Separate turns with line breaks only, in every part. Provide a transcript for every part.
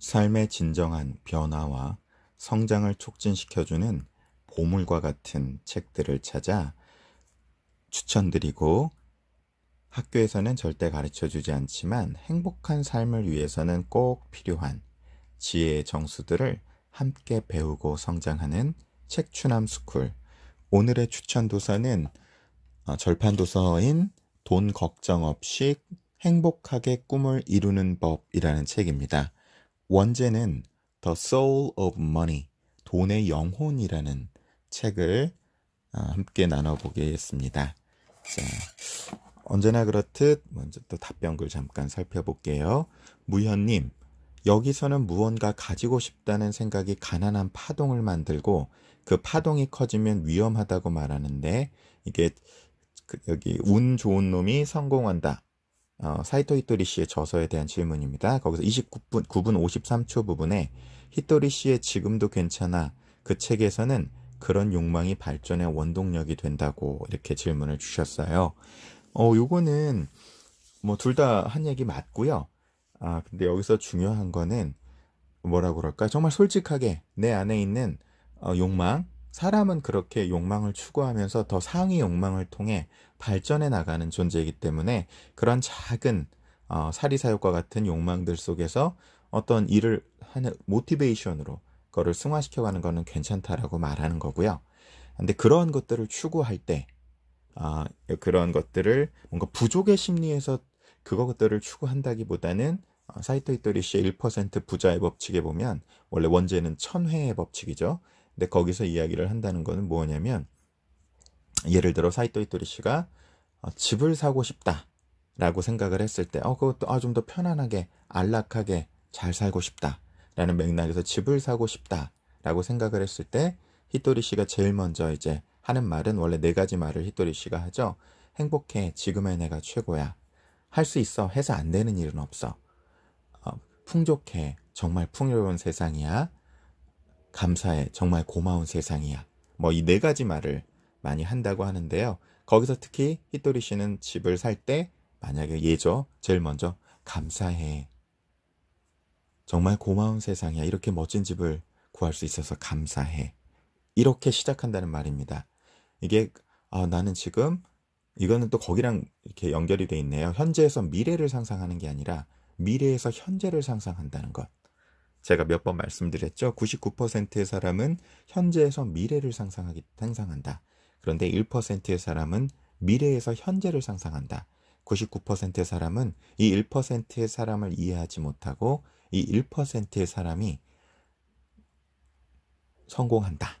삶의 진정한 변화와 성장을 촉진시켜주는 보물과 같은 책들을 찾아 추천드리고 학교에서는 절대 가르쳐 주지 않지만 행복한 삶을 위해서는 꼭 필요한 지혜의 정수들을 함께 배우고 성장하는 책추남 스쿨. 오늘의 추천 도서는 어, 절판 도서인 돈 걱정 없이 행복하게 꿈을 이루는 법이라는 책입니다. 원제는 The Soul of Money, 돈의 영혼이라는 책을 아, 함께 나눠보겠습니다. 자, 언제나 그렇듯 먼저 또 답변글 잠깐 살펴볼게요. 무현님, 여기서는 무언가 가지고 싶다는 생각이 가난한 파동을 만들고 그 파동이 커지면 위험하다고 말하는데 이게 그 여기 운 좋은 놈이 성공한다. 어, 사이토 히토리 씨의 저서에 대한 질문입니다. 거기서 29분 9분 53초 부분에 히토리 씨의 지금도 괜찮아 그 책에서는 그런 욕망이 발전의 원동력이 된다고 이렇게 질문을 주셨어요. 어, 요거는 뭐 둘 다 한 얘기 맞고요. 아, 근데 여기서 중요한 거는 뭐라 그럴까? 정말 솔직하게 내 안에 있는 어, 욕망, 사람은 그렇게 욕망을 추구하면서 더 상위 욕망을 통해 발전해 나가는 존재이기 때문에 그런 작은 어, 사리사욕과 같은 욕망들 속에서 어떤 일을 하는 모티베이션으로 그거를 승화시켜가는 거는 괜찮다라고 말하는 거고요. 근데 그러한 것들을 추구할 때, 아, 어, 그런 것들을 뭔가 부족의 심리에서 그것들을 추구한다기보다는 어, 사이토이토리 씨의 1% 부자의 법칙에 보면 원래 원제는 천회의 법칙이죠. 근데 거기서 이야기를 한다는 거는 뭐냐면 예를 들어 사이토이토리 씨가 어, 집을 사고 싶다라고 생각을 했을 때 어, 그것도 아, 좀더 편안하게 안락하게 잘 살고 싶다라는 맥락에서 집을 사고 싶다라고 생각을 했을 때 히토리 씨가 제일 먼저 이제 하는 말은 원래 네 가지 말을 히토리 씨가 하죠. 행복해. 지금의 내가 최고야. 할 수 있어. 해서 안 되는 일은 없어. 어, 풍족해. 정말 풍요로운 세상이야. 감사해, 정말 고마운 세상이야. 뭐 이 네 가지 말을 많이 한다고 하는데요. 거기서 특히 히토리 씨는 집을 살 때 만약에 예죠. 제일 먼저 감사해. 정말 고마운 세상이야. 이렇게 멋진 집을 구할 수 있어서 감사해. 이렇게 시작한다는 말입니다. 이게 아, 나는 지금 이거는 또 거기랑 이렇게 연결이 돼 있네요. 현재에서 미래를 상상하는 게 아니라 미래에서 현재를 상상한다는 것. 제가 몇 번 말씀드렸죠. 99%의 사람은 현재에서 미래를 상상하기, 상상한다. 그런데 1%의 사람은 미래에서 현재를 상상한다. 99%의 사람은 이 1%의 사람을 이해하지 못하고 이 1%의 사람이 성공한다.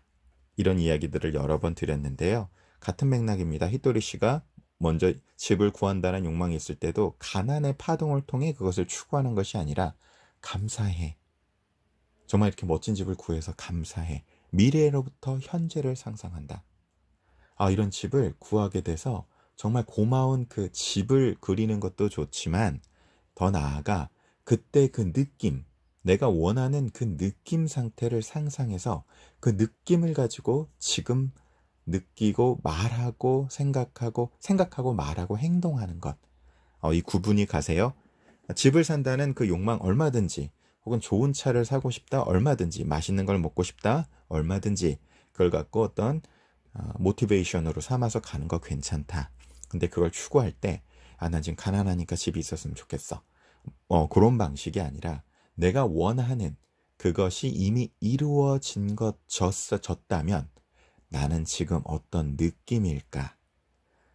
이런 이야기들을 여러 번 드렸는데요. 같은 맥락입니다. 히토리 씨가 먼저 집을 구한다는 욕망이 있을 때도 가난의 파동을 통해 그것을 추구하는 것이 아니라 감사해. 정말 이렇게 멋진 집을 구해서 감사해. 미래로부터 현재를 상상한다. 아, 이런 집을 구하게 돼서 정말 고마운 그 집을 그리는 것도 좋지만 더 나아가 그때 그 느낌, 내가 원하는 그 느낌 상태를 상상해서 그 느낌을 가지고 지금 느끼고 말하고 생각하고 생각하고 말하고 행동하는 것. 어, 이 구분이 가세요? 집을 산다는 그 욕망 얼마든지 혹은 좋은 차를 사고 싶다, 얼마든지 맛있는 걸 먹고 싶다, 얼마든지 그걸 갖고 어떤 모티베이션으로 어, 삼아서 가는 거 괜찮다. 근데 그걸 추구할 때, 아, 나 지금 가난하니까 집이 있었으면 좋겠어. 어, 그런 방식이 아니라 내가 원하는 그것이 이미 이루어진 것, 졌어, 졌다면 나는 지금 어떤 느낌일까?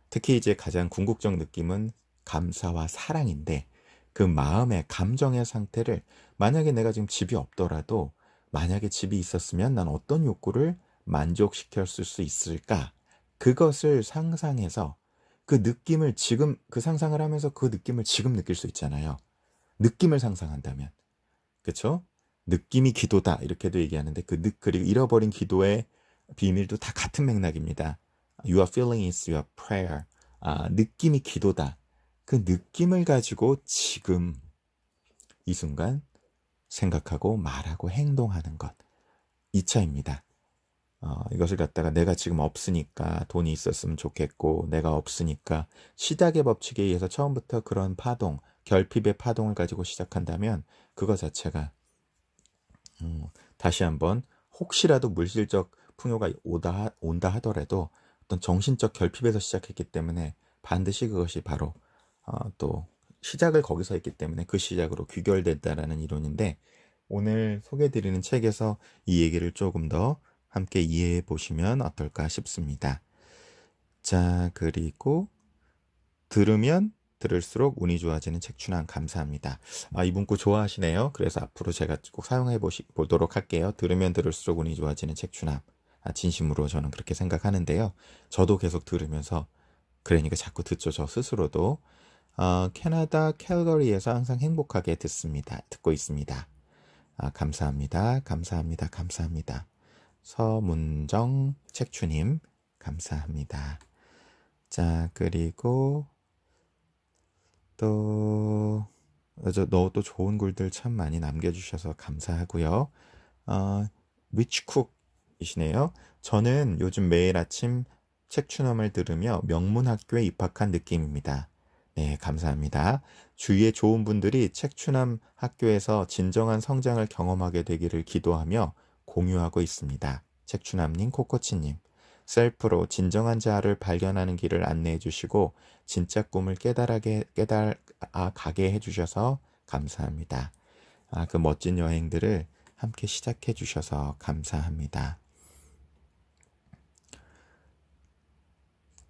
특히 이제 가장 궁극적 느낌은 감사와 사랑인데 그 마음의 감정의 상태를 만약에 내가 지금 집이 없더라도 만약에 집이 있었으면 난 어떤 욕구를 만족시켰을 수 있을까? 그것을 상상해서 그 느낌을 지금 그 상상을 하면서 그 느낌을 지금 느낄 수 있잖아요. 느낌을 상상한다면. 그렇죠? 느낌이 기도다 이렇게도 얘기하는데 그 느, 그리고 잃어버린 기도의 비밀도 다 같은 맥락입니다. Your feeling is your prayer. 아, 느낌이 기도다. 그 느낌을 가지고 지금 이 순간 생각하고 말하고 행동하는 것. 2차입니다. 어, 이것을 갖다가 내가 지금 없으니까 돈이 있었으면 좋겠고 내가 없으니까 시작의 법칙에 의해서 처음부터 그런 파동, 결핍의 파동을 가지고 시작한다면 그거 자체가 음, 다시 한번 혹시라도 물질적 풍요가 오다 온다 하더라도 어떤 정신적 결핍에서 시작했기 때문에 반드시 그것이 바로 어, 또 시작을 거기서 했기 때문에 그 시작으로 귀결됐다라는 이론인데 오늘 소개드리는 해 책에서 이 얘기를 조금 더 함께 이해해 보시면 어떨까 싶습니다. 자, 그리고 들으면 들을수록 운이 좋아지는 책 추천 감사합니다. 아, 이 문구 좋아하시네요. 그래서 앞으로 제가 꼭 사용해 보시, 보도록 할게요. 들으면 들을수록 운이 좋아지는 책 추천 아, 진심으로 저는 그렇게 생각하는데요. 저도 계속 들으면서 그러니까 자꾸 듣죠. 저 스스로도 어, 캐나다 캘거리에서 항상 행복하게 듣습니다. 듣고 있습니다. 아, 감사합니다. 감사합니다. 감사합니다. 서문정 책추님 감사합니다. 자 그리고 또 너또 어, 좋은 글들 참 많이 남겨주셔서 감사하고요. 어, 위치쿡이시네요. 저는 요즘 매일 아침 책추넘을 들으며 명문학교에 입학한 느낌입니다. 네, 감사합니다. 주위에 좋은 분들이 책추남 학교에서 진정한 성장을 경험하게 되기를 기도하며 공유하고 있습니다. 책추남님, 코코치님, 셀프로 진정한 자아를 발견하는 길을 안내해 주시고 진짜 꿈을 깨달아게 깨달 아 가게 해 주셔서 감사합니다. 아, 그 멋진 여행들을 함께 시작해 주셔서 감사합니다.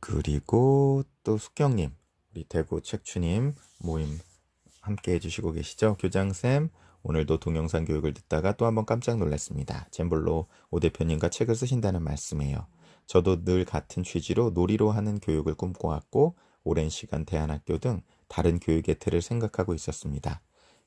그리고 또 숙경님, 우리 대구 책추님 모임 함께 해주시고 계시죠? 교장쌤, 오늘도 동영상 교육을 듣다가 또 한 번 깜짝 놀랐습니다. 잼블로 오 대표님과 책을 쓰신다는 말씀이에요. 저도 늘 같은 취지로 놀이로 하는 교육을 꿈꿔왔고 오랜 시간 대안학교 등 다른 교육의 틀을 생각하고 있었습니다.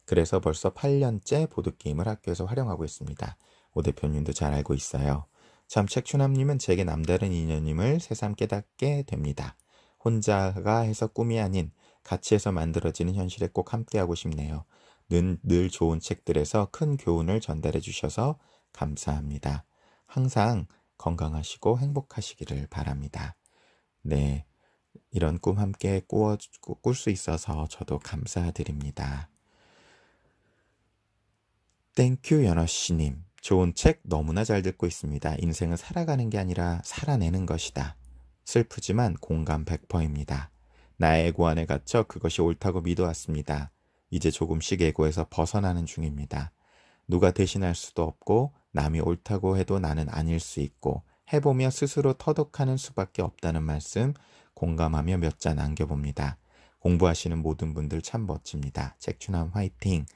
그래서 벌써 8년째 보드게임을 학교에서 활용하고 있습니다. 오 대표님도 잘 알고 있어요. 참 책추남님은 제게 남다른 인연임을 새삼 깨닫게 됩니다. 혼자가 해서 꿈이 아닌 같이 해서 만들어지는 현실에 꼭 함께하고 싶네요. 늘, 늘 좋은 책들에서 큰 교훈을 전달해 주셔서 감사합니다. 항상 건강하시고 행복하시기를 바랍니다. 네. 이런 꿈 함께 꾸어, 꿀수 있어서 저도 감사드립니다. 땡큐 연어씨님. 좋은 책 너무나 잘 듣고 있습니다. 인생은 살아가는 게 아니라 살아내는 것이다. 슬프지만 공감 100%입니다. 나의 애고안에 갇혀 그것이 옳다고 믿어왔습니다. 이제 조금씩 애고에서 벗어나는 중입니다. 누가 대신할 수도 없고 남이 옳다고 해도 나는 아닐 수 있고 해보며 스스로 터득하는 수밖에 없다는 말씀 공감하며 몇 자남겨봅니다 공부하시는 모든 분들 참 멋집니다. 책춘함 화이팅!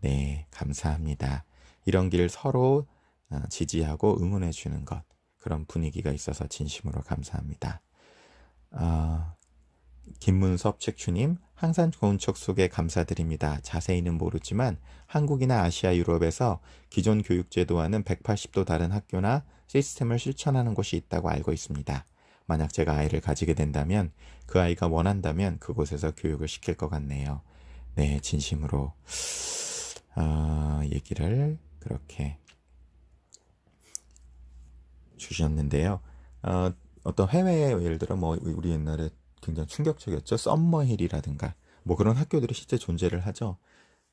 네, 감사합니다. 이런 길 서로 어, 지지하고 응원해 주는 것. 그런 분위기가 있어서 진심으로 감사합니다. 어, 김문섭 책주님, 항상 건축 소개 감사드립니다. 자세히는 모르지만 한국이나 아시아 유럽에서 기존 교육제도와는 180도 다른 학교나 시스템을 실천하는 곳이 있다고 알고 있습니다. 만약 제가 아이를 가지게 된다면 그 아이가 원한다면 그곳에서 교육을 시킬 것 같네요. 네, 진심으로 어, 얘기를 그렇게 주셨는데요. 어, 어떤 해외에 예를 들어 뭐 우리 옛날에 굉장히 충격적이었죠. 썸머힐이라든가 뭐 그런 학교들이 실제 존재를 하죠.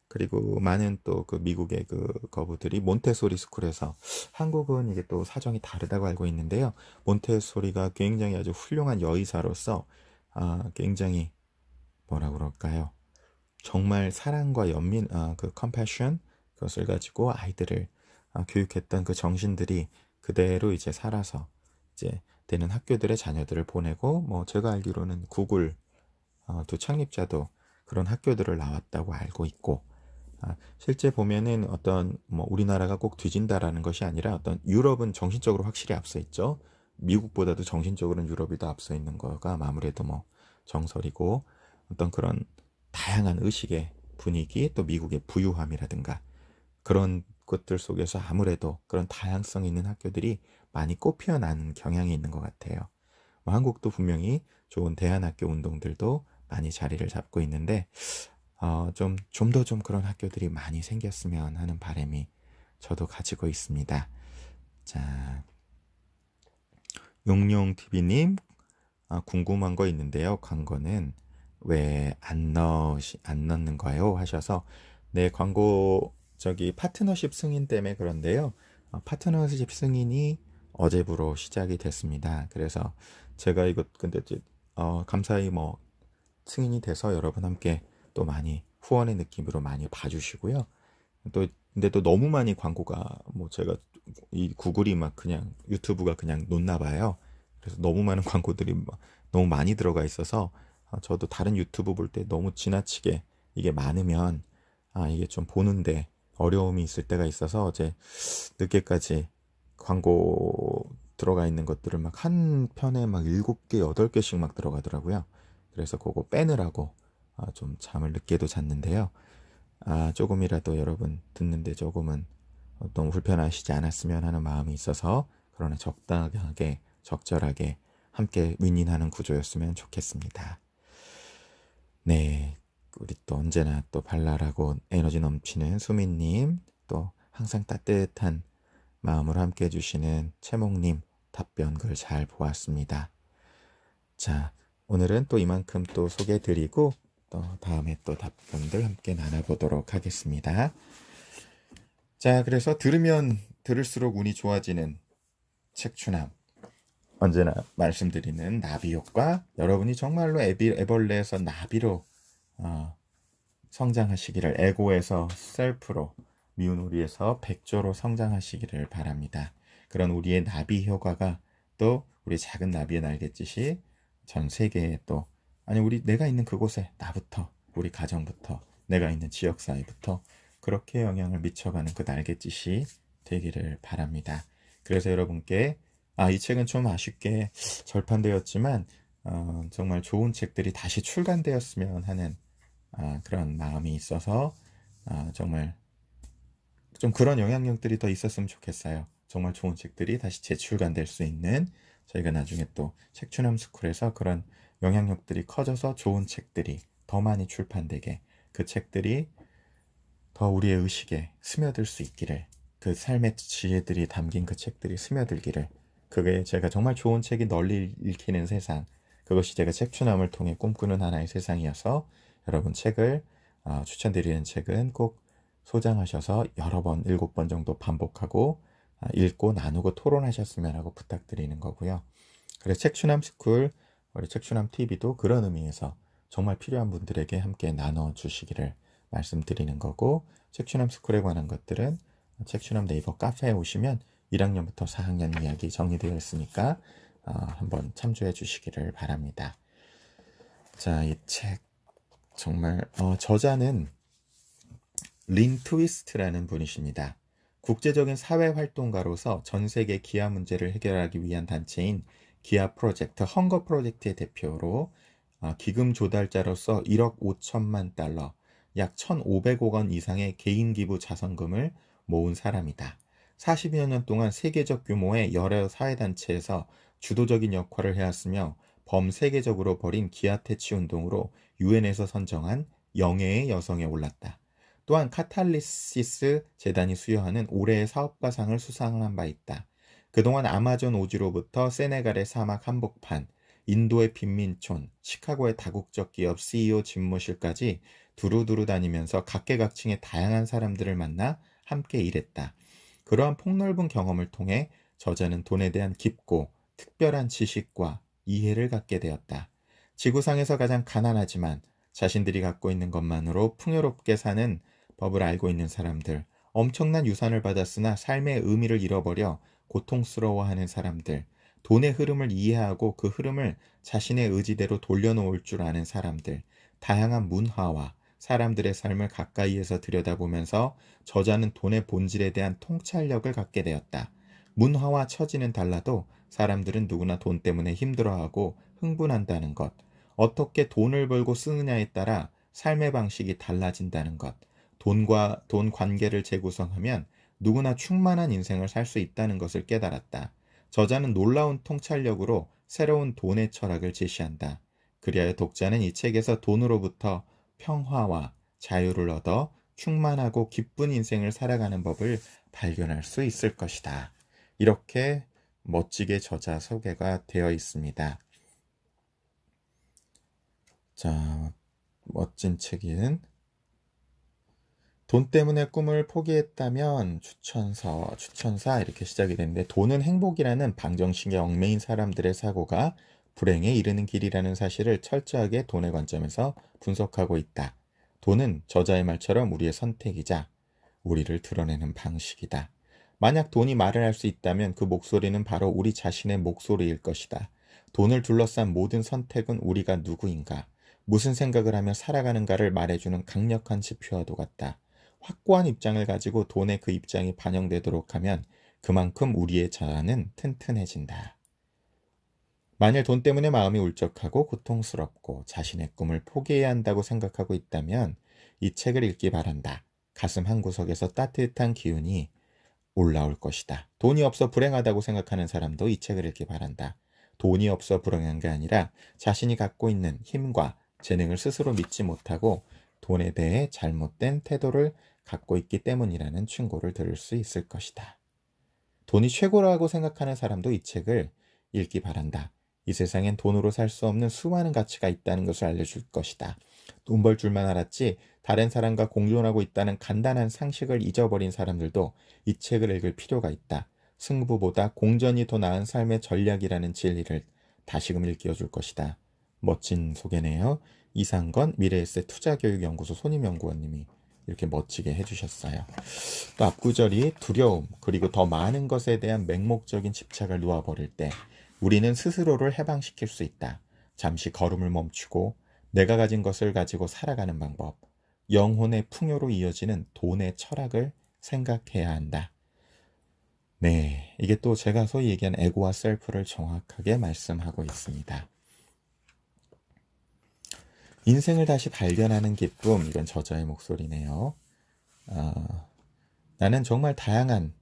그리고 많은 또 그 미국의 그 거부들이 몬테소리 스쿨에서 한국은 이게 또 사정이 다르다고 알고 있는데요. 몬테소리가 굉장히 아주 훌륭한 여의사로서 아, 굉장히 뭐라 그럴까요? 정말 사랑과 연민, 아, 그 컴패션 그것을 가지고 아이들을 아, 교육했던 그 정신들이 그대로 이제 살아서 이제 되는 학교들의 자녀들을 보내고 뭐 제가 알기로는 구글 어, 두 창립자도 그런 학교들을 나왔다고 알고 있고 아, 실제 보면은 어떤 뭐 우리나라가 꼭 뒤진다라는 것이 아니라 어떤 유럽은 정신적으로 확실히 앞서 있죠. 미국보다도 정신적으로는 유럽이 더 앞서 있는 거가 아무래도 뭐 정설이고 어떤 그런 다양한 의식의 분위기 또 미국의 부유함이라든가 그런 것들 속에서 아무래도 그런 다양성 있는 학교들이 많이 꽃피어나는 경향이 있는 것 같아요. 뭐 한국도 분명히 좋은 대안학교 운동들도 많이 자리를 잡고 있는데 어, 좀좀 더좀 좀 그런 학교들이 많이 생겼으면 하는 바람이 저도 가지고 있습니다. 자, 용용 TV님 아, 궁금한 거 있는데요. 광고는 왜 안 넣으시 안 넣는 거예요? 하셔서 네 광고 저기 파트너십 승인 때문에 그런데요. 어, 파트너십 승인이 어제부로 시작이 됐습니다. 그래서 제가 이거 근데 어, 감사히 뭐 승인이 돼서 여러분 함께 또 많이 후원의 느낌으로 많이 봐주시고요. 또 근데 또 너무 많이 광고가 뭐 제가 이 구글이 막 그냥 유튜브가 그냥 놓나 봐요. 그래서 너무 많은 광고들이 너무 많이 들어가 있어서 어, 저도 다른 유튜브 볼 때 너무 지나치게 이게 많으면 아 이게 좀 보는데 어려움이 있을 때가 있어서 어제 늦게까지 광고 들어가 있는 것들을 막 한 편에 막 일곱 개, 여덟 개씩 막 들어가더라고요. 그래서 그거 빼느라고 아, 좀 잠을 늦게도 잤는데요. 아, 조금이라도 여러분 듣는데 조금은 너무 불편하시지 않았으면 하는 마음이 있어서 그러나 적당하게 적절하게 함께 윈윈하는 구조였으면 좋겠습니다. 네, 우리 또 언제나 또 발랄하고 에너지 넘치는 수민님, 또 항상 따뜻한 마음으로 함께 해주시는 채몽님 답변 글잘 보았습니다. 자, 오늘은 또 이만큼 또 소개해드리고 또 다음에 또 답변들 함께 나눠보도록 하겠습니다. 자, 그래서 들으면 들을수록 운이 좋아지는 책추남. 언제나 말씀드리는 나비 효과. 여러분이 정말로 애비, 애벌레에서 나비로 어, 성장하시기를 에고에서 셀프로 미운 우리에서 백조로 성장하시기를 바랍니다. 그런 우리의 나비 효과가 또 우리 작은 나비의 날갯짓이 전 세계에 또 아니 우리 내가 있는 그곳에 나부터 우리 가정부터 내가 있는 지역 사회부터 그렇게 영향을 미쳐가는 그 날갯짓이 되기를 바랍니다. 그래서 여러분께 아 이 책은 좀 아쉽게 절판되었지만 어, 정말 좋은 책들이 다시 출간되었으면 하는 아, 그런 마음이 있어서 아, 정말 좀 그런 영향력들이 더 있었으면 좋겠어요. 정말 좋은 책들이 다시 재출간될 수 있는 저희가 나중에 또 책추남 스쿨에서 그런 영향력들이 커져서 좋은 책들이 더 많이 출판되게 그 책들이 더 우리의 의식에 스며들 수 있기를 그 삶의 지혜들이 담긴 그 책들이 스며들기를 그게 제가 정말 좋은 책이 널리 읽히는 세상 그것이 제가 책추남을 통해 꿈꾸는 하나의 세상이어서 여러분 책을 어, 추천드리는 책은 꼭 소장하셔서 여러 번, 일곱 번 정도 반복하고 어, 읽고 나누고 토론하셨으면 하고 부탁드리는 거고요. 그래서 책추남 스쿨, 우리 책추남 TV도 그런 의미에서 정말 필요한 분들에게 함께 나눠 주시기를 말씀드리는 거고 책추남 스쿨에 관한 것들은 책추남 네이버 카페에 오시면 1학년부터 4학년 이야기 정리되어 있으니까 어, 아, 한번 참조해 주시기를 바랍니다. 자, 이책 정말 어, 저자는 린 트위스트라는 분이십니다. 국제적인 사회 활동가로서 전 세계 기아 문제를 해결하기 위한 단체인 기아 프로젝트 헝거 프로젝트의 대표로 어, 기금 조달자로서 1억 5천만 달러, 약 1,500억 원 이상의 개인 기부 자선금을 모은 사람이다. 40여 년 동안 세계적 규모의 여러 사회단체에서 주도적인 역할을 해왔으며 범세계적으로 벌인 기아퇴치 운동으로 유엔에서 선정한 영예의 여성에 올랐다. 또한 카탈리시스 재단이 수여하는 올해의 사업가상을 수상한 바 있다. 그동안 아마존 오지로부터 세네갈의 사막 한복판, 인도의 빈민촌, 시카고의 다국적 기업 CEO 집무실까지 두루두루 다니면서 각계각층의 다양한 사람들을 만나 함께 일했다. 그러한 폭넓은 경험을 통해 저자는 돈에 대한 깊고 특별한 지식과 이해를 갖게 되었다. 지구상에서 가장 가난하지만 자신들이 갖고 있는 것만으로 풍요롭게 사는 법을 알고 있는 사람들, 엄청난 유산을 받았으나 삶의 의미를 잃어버려 고통스러워하는 사람들, 돈의 흐름을 이해하고 그 흐름을 자신의 의지대로 돌려놓을 줄 아는 사람들, 다양한 문화와 사람들의 삶을 가까이에서 들여다보면서 저자는 돈의 본질에 대한 통찰력을 갖게 되었다. 문화와 처지는 달라도 사람들은 누구나 돈 때문에 힘들어하고 흥분한다는 것, 어떻게 돈을 벌고 쓰느냐에 따라 삶의 방식이 달라진다는 것. 돈과 돈 관계를 재구성하면 누구나 충만한 인생을 살 수 있다는 것을 깨달았다. 저자는 놀라운 통찰력으로 새로운 돈의 철학을 제시한다. 그리하여 독자는 이 책에서 돈으로부터 평화와 자유를 얻어 충만하고 기쁜 인생을 살아가는 법을 발견할 수 있을 것이다. 이렇게 멋지게 저자 소개가 되어 있습니다. 자, 멋진 책인 돈 때문에 꿈을 포기했다면 추천서, 추천사 이렇게 시작이 되는데 돈은 행복이라는 방정식에 얽매인 사람들의 사고가 불행에 이르는 길이라는 사실을 철저하게 돈의 관점에서 분석하고 있다. 돈은 저자의 말처럼 우리의 선택이자 우리를 드러내는 방식이다. 만약 돈이 말을 할 수 있다면 그 목소리는 바로 우리 자신의 목소리일 것이다. 돈을 둘러싼 모든 선택은 우리가 누구인가, 무슨 생각을 하며 살아가는가를 말해주는 강력한 지표와도 같다. 확고한 입장을 가지고 돈의그 입장이 반영되도록 하면 그만큼 우리의 자아는 튼튼해진다. 만일 돈 때문에 마음이 울적하고 고통스럽고 자신의 꿈을 포기해야 한다고 생각하고 있다면 이 책을 읽기 바란다. 가슴 한구석에서 따뜻한 기운이 올라올 것이다. 돈이 없어 불행하다고 생각하는 사람도 이 책을 읽기 바란다. 돈이 없어 불행한 게 아니라 자신이 갖고 있는 힘과 재능을 스스로 믿지 못하고 돈에 대해 잘못된 태도를 갖고 있기 때문이라는 충고를 들을 수 있을 것이다. 돈이 최고라고 생각하는 사람도 이 책을 읽기 바란다. 이 세상엔 돈으로 살 수 없는 수많은 가치가 있다는 것을 알려줄 것이다. 돈 벌 줄만 알았지 다른 사람과 공존하고 있다는 간단한 상식을 잊어버린 사람들도 이 책을 읽을 필요가 있다. 승부보다 공전이 더 나은 삶의 전략이라는 진리를 다시금 일깨워줄 것이다. 멋진 소개네요. 이상건 미래에셋 투자교육연구소 손임연구원님이 이렇게 멋지게 해주셨어요. 또 앞구절이 두려움 그리고 더 많은 것에 대한 맹목적인 집착을 놓아버릴 때 우리는 스스로를 해방시킬 수 있다. 잠시 걸음을 멈추고 내가 가진 것을 가지고 살아가는 방법, 영혼의 풍요로 이어지는 돈의 철학을 생각해야 한다. 네, 이게 또 제가 소위 얘기한 에고와 셀프를 정확하게 말씀하고 있습니다. 인생을 다시 발견하는 기쁨, 이건 저자의 목소리네요. 어, 나는 정말 다양한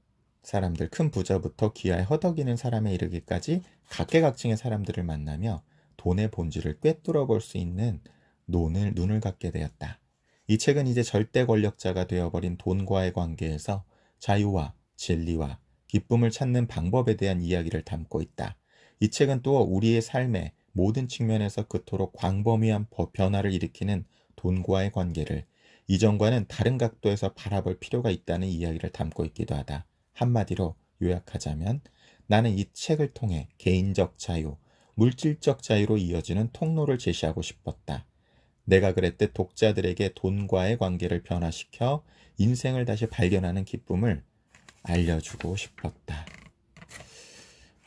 사람들, 큰 부자부터 귀하에 허덕이는 사람에 이르기까지 각계각층의 사람들을 만나며 돈의 본질을 꿰뚫어 볼 수 있는 논을, 눈을 갖게 되었다. 이 책은 이제 절대 권력자가 되어버린 돈과의 관계에서 자유와 진리와 기쁨을 찾는 방법에 대한 이야기를 담고 있다. 이 책은 또 우리의 삶에 모든 측면에서 그토록 광범위한 변화를 일으키는 돈과의 관계를 이전과는 다른 각도에서 바라볼 필요가 있다는 이야기를 담고 있기도 하다. 한마디로 요약하자면 나는 이 책을 통해 개인적 자유, 물질적 자유로 이어지는 통로를 제시하고 싶었다. 내가 그랬듯 독자들에게 돈과의 관계를 변화시켜 인생을 다시 발견하는 기쁨을 알려주고 싶었다.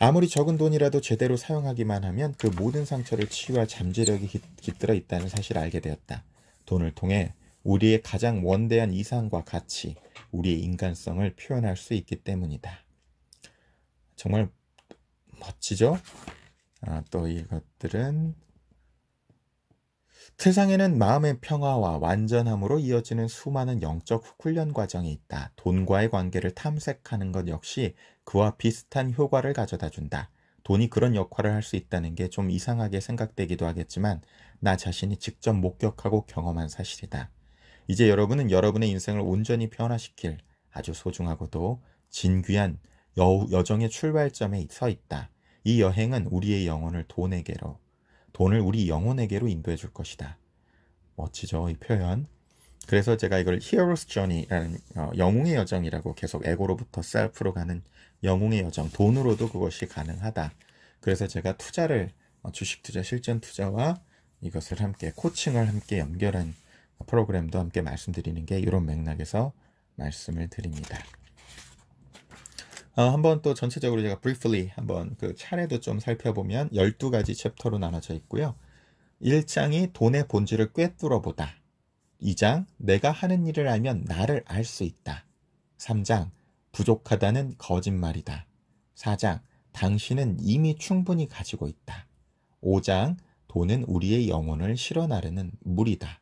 아무리 적은 돈이라도 제대로 사용하기만 하면 그 모든 상처를 치유할 잠재력이 깃들어 있다는 사실을 알게 되었다. 돈을 통해 우리의 가장 원대한 이상과 가치, 우리의 인간성을 표현할 수 있기 때문이다. 정말 멋지죠? 아, 또 이것들은 세상에는 마음의 평화와 완전함으로 이어지는 수많은 영적 훈련 과정이 있다. 돈과의 관계를 탐색하는 것 역시 그와 비슷한 효과를 가져다 준다. 돈이 그런 역할을 할 수 있다는 게 좀 이상하게 생각되기도 하겠지만 나 자신이 직접 목격하고 경험한 사실이다. 이제 여러분은 여러분의 인생을 온전히 변화시킬 아주 소중하고도 진귀한 여, 여정의 출발점에 서 있다. 이 여행은 우리의 영혼을 돈에게로, 돈을 우리 영혼에게로 인도해 줄 것이다. 멋지죠, 이 표현. 그래서 제가 이걸 Hero's Journey라는 어, 영웅의 여정이라고 계속 에고로부터 셀프로 가는 영웅의 여정, 돈으로도 그것이 가능하다. 그래서 제가 투자를 어, 주식 투자, 실전 투자와 이것을 함께 코칭을 함께 연결한 프로그램도 함께 말씀드리는 게 이런 맥락에서 말씀을 드립니다. 어, 한번 또 전체적으로 제가 briefly 한번 그 차례도 좀 살펴보면 12가지 챕터로 나눠져 있고요. 1장이 돈의 본질을 꿰뚫어보다. 2장 내가 하는 일을 알면 나를 알 수 있다. 3장 부족하다는 거짓말이다. 4장 당신은 이미 충분히 가지고 있다. 5장 돈은 우리의 영혼을 실어 나르는 물이다.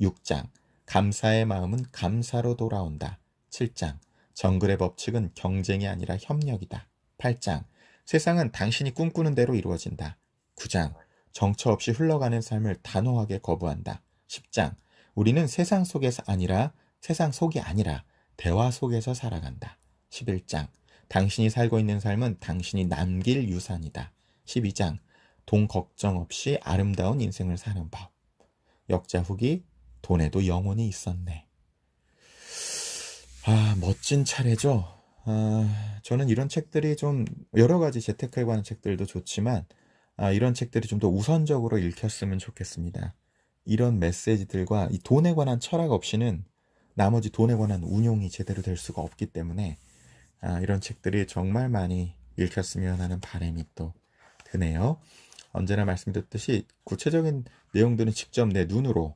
6장 감사의 마음은 감사로 돌아온다. 7장 정글의 법칙은 경쟁이 아니라 협력이다. 8장 세상은 당신이 꿈꾸는 대로 이루어진다. 9장 정처 없이 흘러가는 삶을 단호하게 거부한다. 10장 우리는 세상 속에서 아니라 세상 속이 아니라 대화 속에서 살아간다. 11장 당신이 살고 있는 삶은 당신이 남길 유산이다. 12장 돈 걱정 없이 아름다운 인생을 사는 법. 역자 후기 돈에도 영혼이 있었네. 아 멋진 차례죠. 아, 저는 이런 책들이 좀 여러 가지 재테크에 관한 책들도 좋지만 아, 이런 책들이 좀 더 우선적으로 읽혔으면 좋겠습니다. 이런 메시지들과 이 돈에 관한 철학 없이는 나머지 돈에 관한 운용이 제대로 될 수가 없기 때문에 아, 이런 책들이 정말 많이 읽혔으면 하는 바람이 또 드네요. 언제나 말씀드렸듯이 구체적인 내용들은 직접 내 눈으로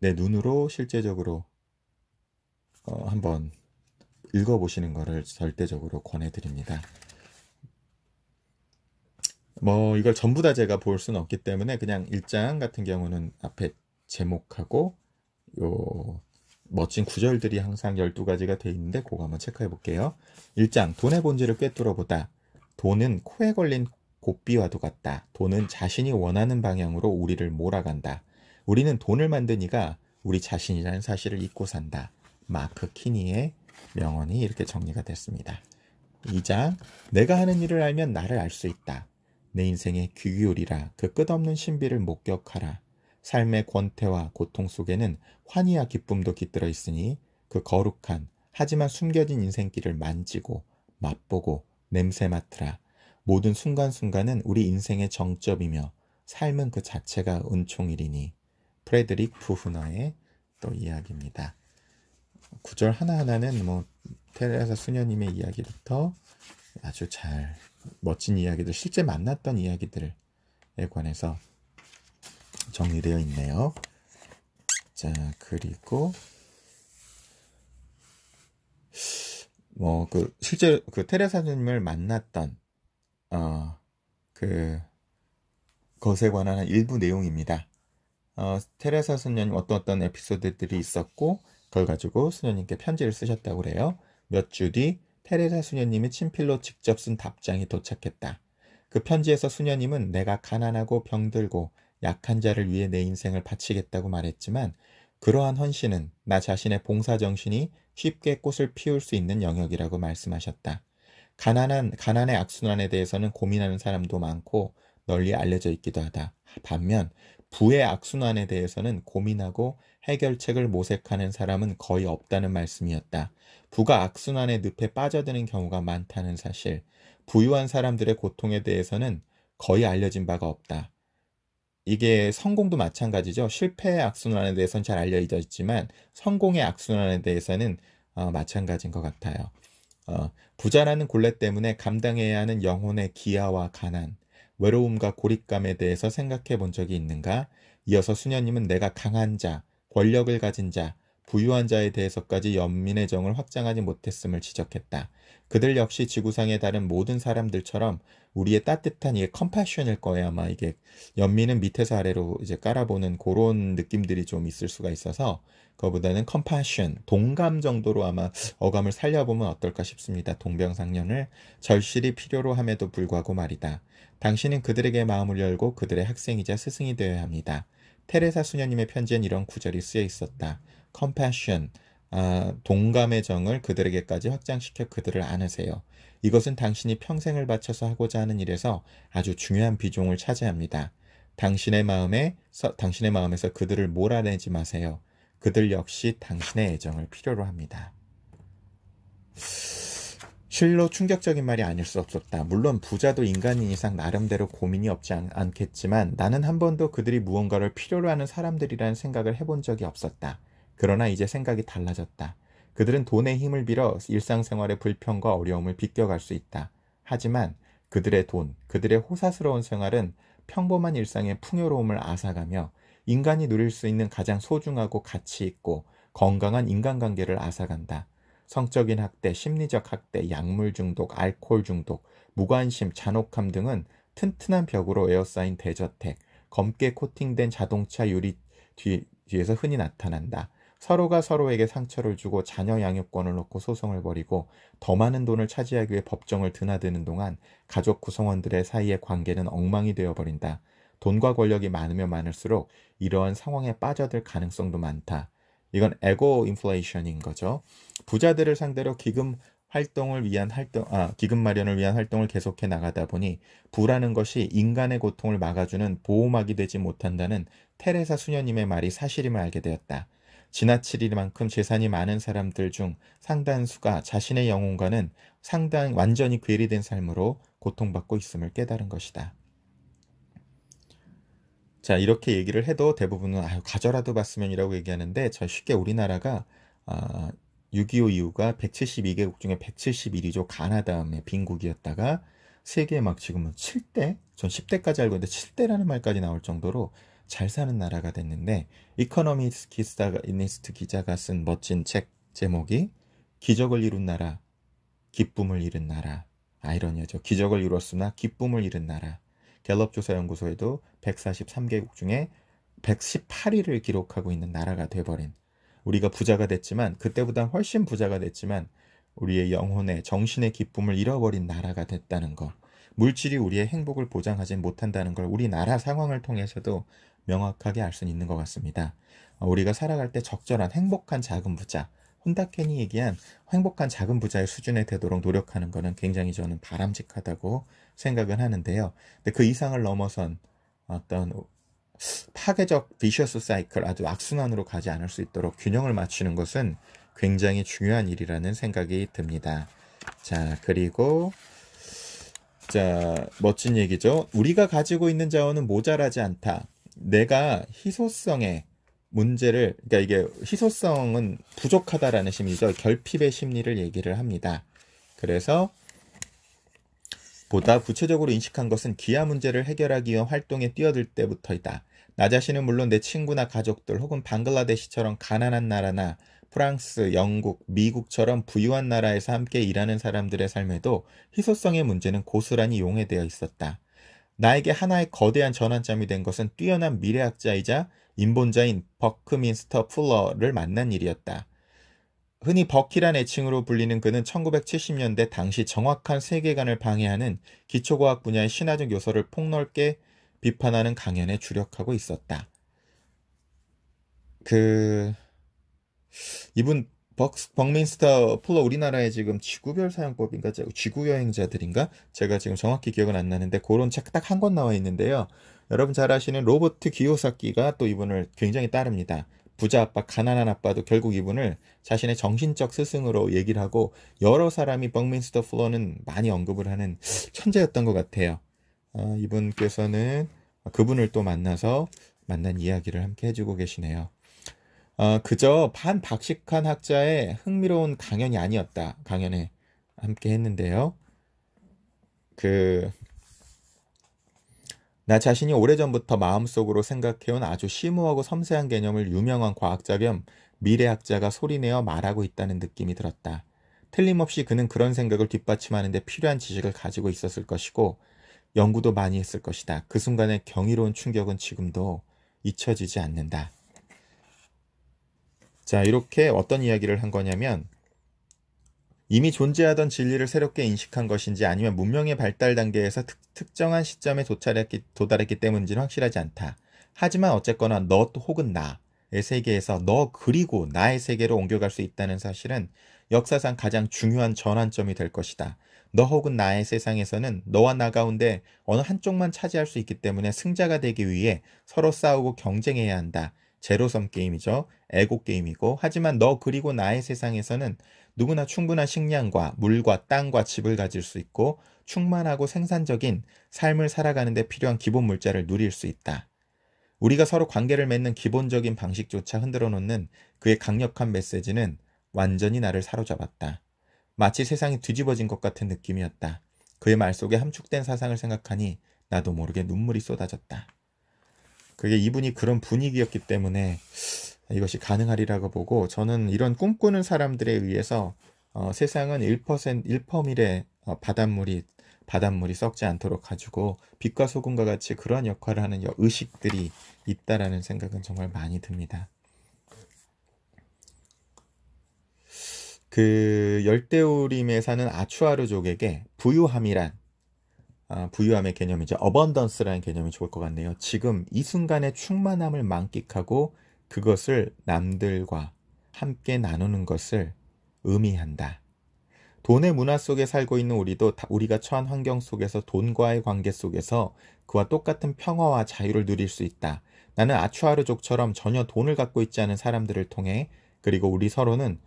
내 눈으로 실제적으로 어, 한번 읽어보시는 것을 절대적으로 권해드립니다. 뭐 이걸 전부 다 제가 볼 수는 없기 때문에 그냥 일장 같은 경우는 앞에 제목하고 요 멋진 구절들이 항상 12가지가 돼 있는데 그거 한번 체크해 볼게요. 1장 돈의 본질을 꿰뚫어 보다. 돈은 코에 걸린 고삐와도 같다. 돈은 자신이 원하는 방향으로 우리를 몰아간다. 우리는 돈을 만든 이가 우리 자신이라는 사실을 잊고 산다. 마크 키니의 명언이 이렇게 정리가 됐습니다. 2장 내가 하는 일을 알면 나를 알 수 있다. 내인생의귀 기울이라 그 끝없는 신비를 목격하라 삶의 권태와 고통 속에는 환희와 기쁨도 깃들어 있으니 그 거룩한 하지만 숨겨진 인생길을 만지고 맛보고 냄새 맡으라 모든 순간순간은 우리 인생의 정점이며 삶은 그 자체가 은총이리니 프레드릭 푸후너의 또 이야기입니다. 구절 하나하나는 뭐 테레사 수녀님의 이야기부터 아주 잘 멋진 이야기들, 실제 만났던 이야기들에 관해서 정리되어 있네요. 자, 그리고 뭐 그 실제 그 테레사님을 만났던 어그 것에 관한 일부 내용입니다. 어, 테레사 선녀님 어떤 어떤 에피소드들이 있었고 그걸 가지고 선녀님께 편지를 쓰셨다고 그래요. 몇주뒤 테레사 수녀님이 친필로 직접 쓴 답장이 도착했다. 그 편지에서 수녀님은 내가 가난하고 병들고 약한 자를 위해 내 인생을 바치겠다고 말했지만 그러한 헌신은 나 자신의 봉사정신이 쉽게 꽃을 피울 수 있는 영역이라고 말씀하셨다. 가난한, 가난의 악순환에 대해서는 고민하는 사람도 많고 널리 알려져 있기도 하다. 반면 부의 악순환에 대해서는 고민하고 해결책을 모색하는 사람은 거의 없다는 말씀이었다. 부가 악순환의 늪에 빠져드는 경우가 많다는 사실. 부유한 사람들의 고통에 대해서는 거의 알려진 바가 없다. 이게 성공도 마찬가지죠. 실패의 악순환에 대해서는 잘 알려져 있지만 성공의 악순환에 대해서는 어, 마찬가지인 것 같아요. 어, 부자라는 굴레 때문에 감당해야 하는 영혼의 기아와 가난, 외로움과 고립감에 대해서 생각해 본 적이 있는가? 이어서 수녀님은 내가 강한 자, 권력을 가진 자, 부유한 자에 대해서까지 연민의 정을 확장하지 못했음을 지적했다. 그들 역시 지구상의 다른 모든 사람들처럼 우리의 따뜻한 이게 컴패션일 거예요. 아마 이게 연민은 밑에서 아래로 이제 깔아보는 그런 느낌들이 좀 있을 수가 있어서 그거보다는 컴패션, 동감 정도로 아마 어감을 살려보면 어떨까 싶습니다. 동병상련을 절실히 필요로 함에도 불구하고 말이다. 당신은 그들에게 마음을 열고 그들의 학생이자 스승이 되어야 합니다. 테레사 수녀님의 편지엔 이런 구절이 쓰여 있었다. compassion, 아, 동감의 정을 그들에게까지 확장시켜 그들을 안으세요. 이것은 당신이 평생을 바쳐서 하고자 하는 일에서 아주 중요한 비중을 차지합니다. 당신의 마음에 서, 당신의 마음에서 그들을 몰아내지 마세요. 그들 역시 당신의 애정을 필요로 합니다. 실로 충격적인 말이 아닐 수 없었다. 물론 부자도 인간인 이상 나름대로 고민이 없지 않, 겠지만 나는 한 번도 그들이 무언가를 필요로 하는 사람들이라는 생각을 해본 적이 없었다. 그러나 이제 생각이 달라졌다. 그들은 돈의 힘을 빌어 일상생활의 불평과 어려움을 비껴갈 수 있다. 하지만 그들의 돈, 그들의 호사스러운 생활은 평범한 일상의 풍요로움을 앗아가며 인간이 누릴 수 있는 가장 소중하고 가치 있고 건강한 인간관계를 앗아간다. 성적인 학대, 심리적 학대, 약물 중독, 알코올 중독, 무관심, 잔혹함 등은 튼튼한 벽으로 에어싸인 대저택, 검게 코팅된 자동차 유리 뒤, 뒤에서 흔히 나타난다. 서로가 서로에게 상처를 주고 자녀 양육권을 놓고 소송을 벌이고 더 많은 돈을 차지하기 위해 법정을 드나드는 동안 가족 구성원들의 사이의 관계는 엉망이 되어버린다. 돈과 권력이 많으면 많을수록 이러한 상황에 빠져들 가능성도 많다. 이건 에고 인플레이션인 거죠. 부자들을 상대로 기금 활동을 위한 활동, 아, 기금 마련을 위한 활동을 계속해 나가다 보니 부라는 것이 인간의 고통을 막아주는 보호막이 되지 못한다는 테레사 수녀님의 말이 사실임을 알게 되었다. 지나치리 만큼 재산이 많은 사람들 중상당수가 자신의 영혼과는 상당 완전히 괴리된 삶으로 고통받고 있음을 깨달은 것이다. 자 이렇게 얘기를 해도 대부분은 아유 가져라도 봤으면이라고 얘기하는데 저 쉽게 우리나라가 아, 6.25 이후가 172개국 중에 171위죠. 가나다음에 빈국이었다가 세계 막 지금은 7대? 전 10대까지 알고 있는데 7대라는 말까지 나올 정도로 잘 사는 나라가 됐는데 이코노미스트 기자가 쓴 멋진 책 제목이 기적을 이룬 나라, 기쁨을 잃은 나라 아이러니하죠. 기적을 이뤘으나 기쁨을 잃은 나라 갤럽 조사 연구소에도 143개국 중에 118위를 기록하고 있는 나라가 돼버린 우리가 부자가 됐지만 그때보다 훨씬 부자가 됐지만 우리의 영혼의 정신의 기쁨을 잃어버린 나라가 됐다는 것. 물질이 우리의 행복을 보장하지 못한다는 걸 우리나라 상황을 통해서도 명확하게 알 수 있는 것 같습니다. 어, 우리가 살아갈 때 적절한 행복한 작은 부자, 혼다캔이 얘기한 행복한 작은 부자의 수준에 되도록 노력하는 것은 굉장히 저는 바람직하다고 생각은 하는데요. 근데 그 이상을 넘어선 어떤 파괴적 비셔스 사이클 아주 악순환으로 가지 않을 수 있도록 균형을 맞추는 것은 굉장히 중요한 일이라는 생각이 듭니다. 자, 그리고 자, 멋진 얘기죠. 우리가 가지고 있는 자원은 모자라지 않다. 내가 희소성의 문제를 그러니까 이게 희소성은 부족하다라는 심리죠. 결핍의 심리를 얘기를 합니다. 그래서 보다 구체적으로 인식한 것은 기아 문제를 해결하기 위한 활동에 뛰어들 때부터이다. 나 자신은 물론 내 친구나 가족들 혹은 방글라데시처럼 가난한 나라나 프랑스, 영국, 미국처럼 부유한 나라에서 함께 일하는 사람들의 삶에도 희소성의 문제는 고스란히 용해되어 있었다. 나에게 하나의 거대한 전환점이 된 것은 뛰어난 미래학자이자 인본자인 버크민스터 풀러를 만난 일이었다. 흔히 버키란 애칭으로 불리는 그는 1970년대 당시 정확한 세계관을 방해하는 기초과학 분야의 신화적 요소를 폭넓게 비판하는 강연에 주력하고 있었다. 그 이분 벅, 벅민스터 폴로 우리나라에 지금 지구별 사용법인가 지구 여행자들인가 제가 지금 정확히 기억은 안 나는데 그런 책 딱 한 권 나와 있는데요. 여러분 잘 아시는 로버트 기요사키가 또 이분을 굉장히 따릅니다. 부자 아빠, 가난한 아빠도 결국 이분을 자신의 정신적 스승으로 얘기를 하고 여러 사람이 벙민스터 플러는 많이 언급을 하는 천재였던 것 같아요. 어, 이분께서는 그분을 또 만나서 만난 이야기를 함께 해주고 계시네요. 어, 그저 반박식한 학자의 흥미로운 강연이 아니었다. 강연에 함께 했는데요. 그, 나 자신이 오래전부터 마음속으로 생각해온 아주 심오하고 섬세한 개념을 유명한 과학자 겸 미래학자가 소리내어 말하고 있다는 느낌이 들었다. 틀림없이 그는 그런 생각을 뒷받침하는데 필요한 지식을 가지고 있었을 것이고, 연구도 많이 했을 것이다. 그 순간의 경이로운 충격은 지금도 잊혀지지 않는다. 자, 이렇게 어떤 이야기를 한 거냐면 이미 존재하던 진리를 새롭게 인식한 것인지 아니면 문명의 발달 단계에서 특, 정한 시점에 도달했기, 도달했기 때문인지는 확실하지 않다. 하지만 어쨌거나 너 혹은 나의 세계에서 너 그리고 나의 세계로 옮겨갈 수 있다는 사실은 역사상 가장 중요한 전환점이 될 것이다. 너 혹은 나의 세상에서는 너와 나 가운데 어느 한쪽만 차지할 수 있기 때문에 승자가 되기 위해 서로 싸우고 경쟁해야 한다. 제로섬 게임이죠. 에고 게임이고 하지만 너 그리고 나의 세상에서는 누구나 충분한 식량과 물과 땅과 집을 가질 수 있고 충만하고 생산적인 삶을 살아가는 데 필요한 기본 물자를 누릴 수 있다. 우리가 서로 관계를 맺는 기본적인 방식조차 흔들어 놓는 그의 강력한 메시지는 완전히 나를 사로잡았다. 마치 세상이 뒤집어진 것 같은 느낌이었다. 그의 말 속에 함축된 사상을 생각하니 나도 모르게 눈물이 쏟아졌다. 그게 이분이 그런 분위기였기 때문에 이것이 가능하리라고 보고 저는 이런 꿈꾸는 사람들에 의해서 어, 세상은 1% 1퍼밀의 어, 바닷물이 바닷물이 썩지 않도록 가지고 빛과 소금과 같이 그런 역할을 하는 의식들이 있다라는 생각은 정말 많이 듭니다. 그 열대우림에 사는 아추아르족에게 부유함이란 아, 부유함의 개념이죠. 어번던스라는 개념이 좋을 것 같네요. 지금 이 순간의 충만함을 만끽하고 그것을 남들과 함께 나누는 것을 의미한다. 돈의 문화 속에 살고 있는 우리도 우리가 처한 환경 속에서 돈과의 관계 속에서 그와 똑같은 평화와 자유를 누릴 수 있다. 나는 아추아르족처럼 전혀 돈을 갖고 있지 않은 사람들을 통해 그리고 우리 서로는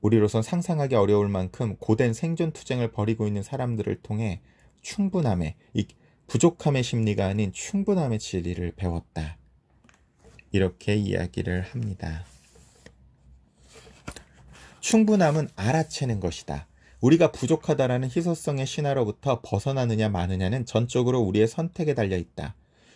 우리로선 상상하기 어려울 만큼 고된 생존 투쟁을 벌이고 있는 사람들을 통해 충분함의 이 부족함의 심리가 아닌 충분함의 진리를 배웠다. 이렇게 이야기를 합니다. 충분함은 알아채는 것이다. 우리가 부족하다라는 희소성의 신화로부터 벗어나느냐 마느냐는 전적으로 우리의 선택에 달려 있다.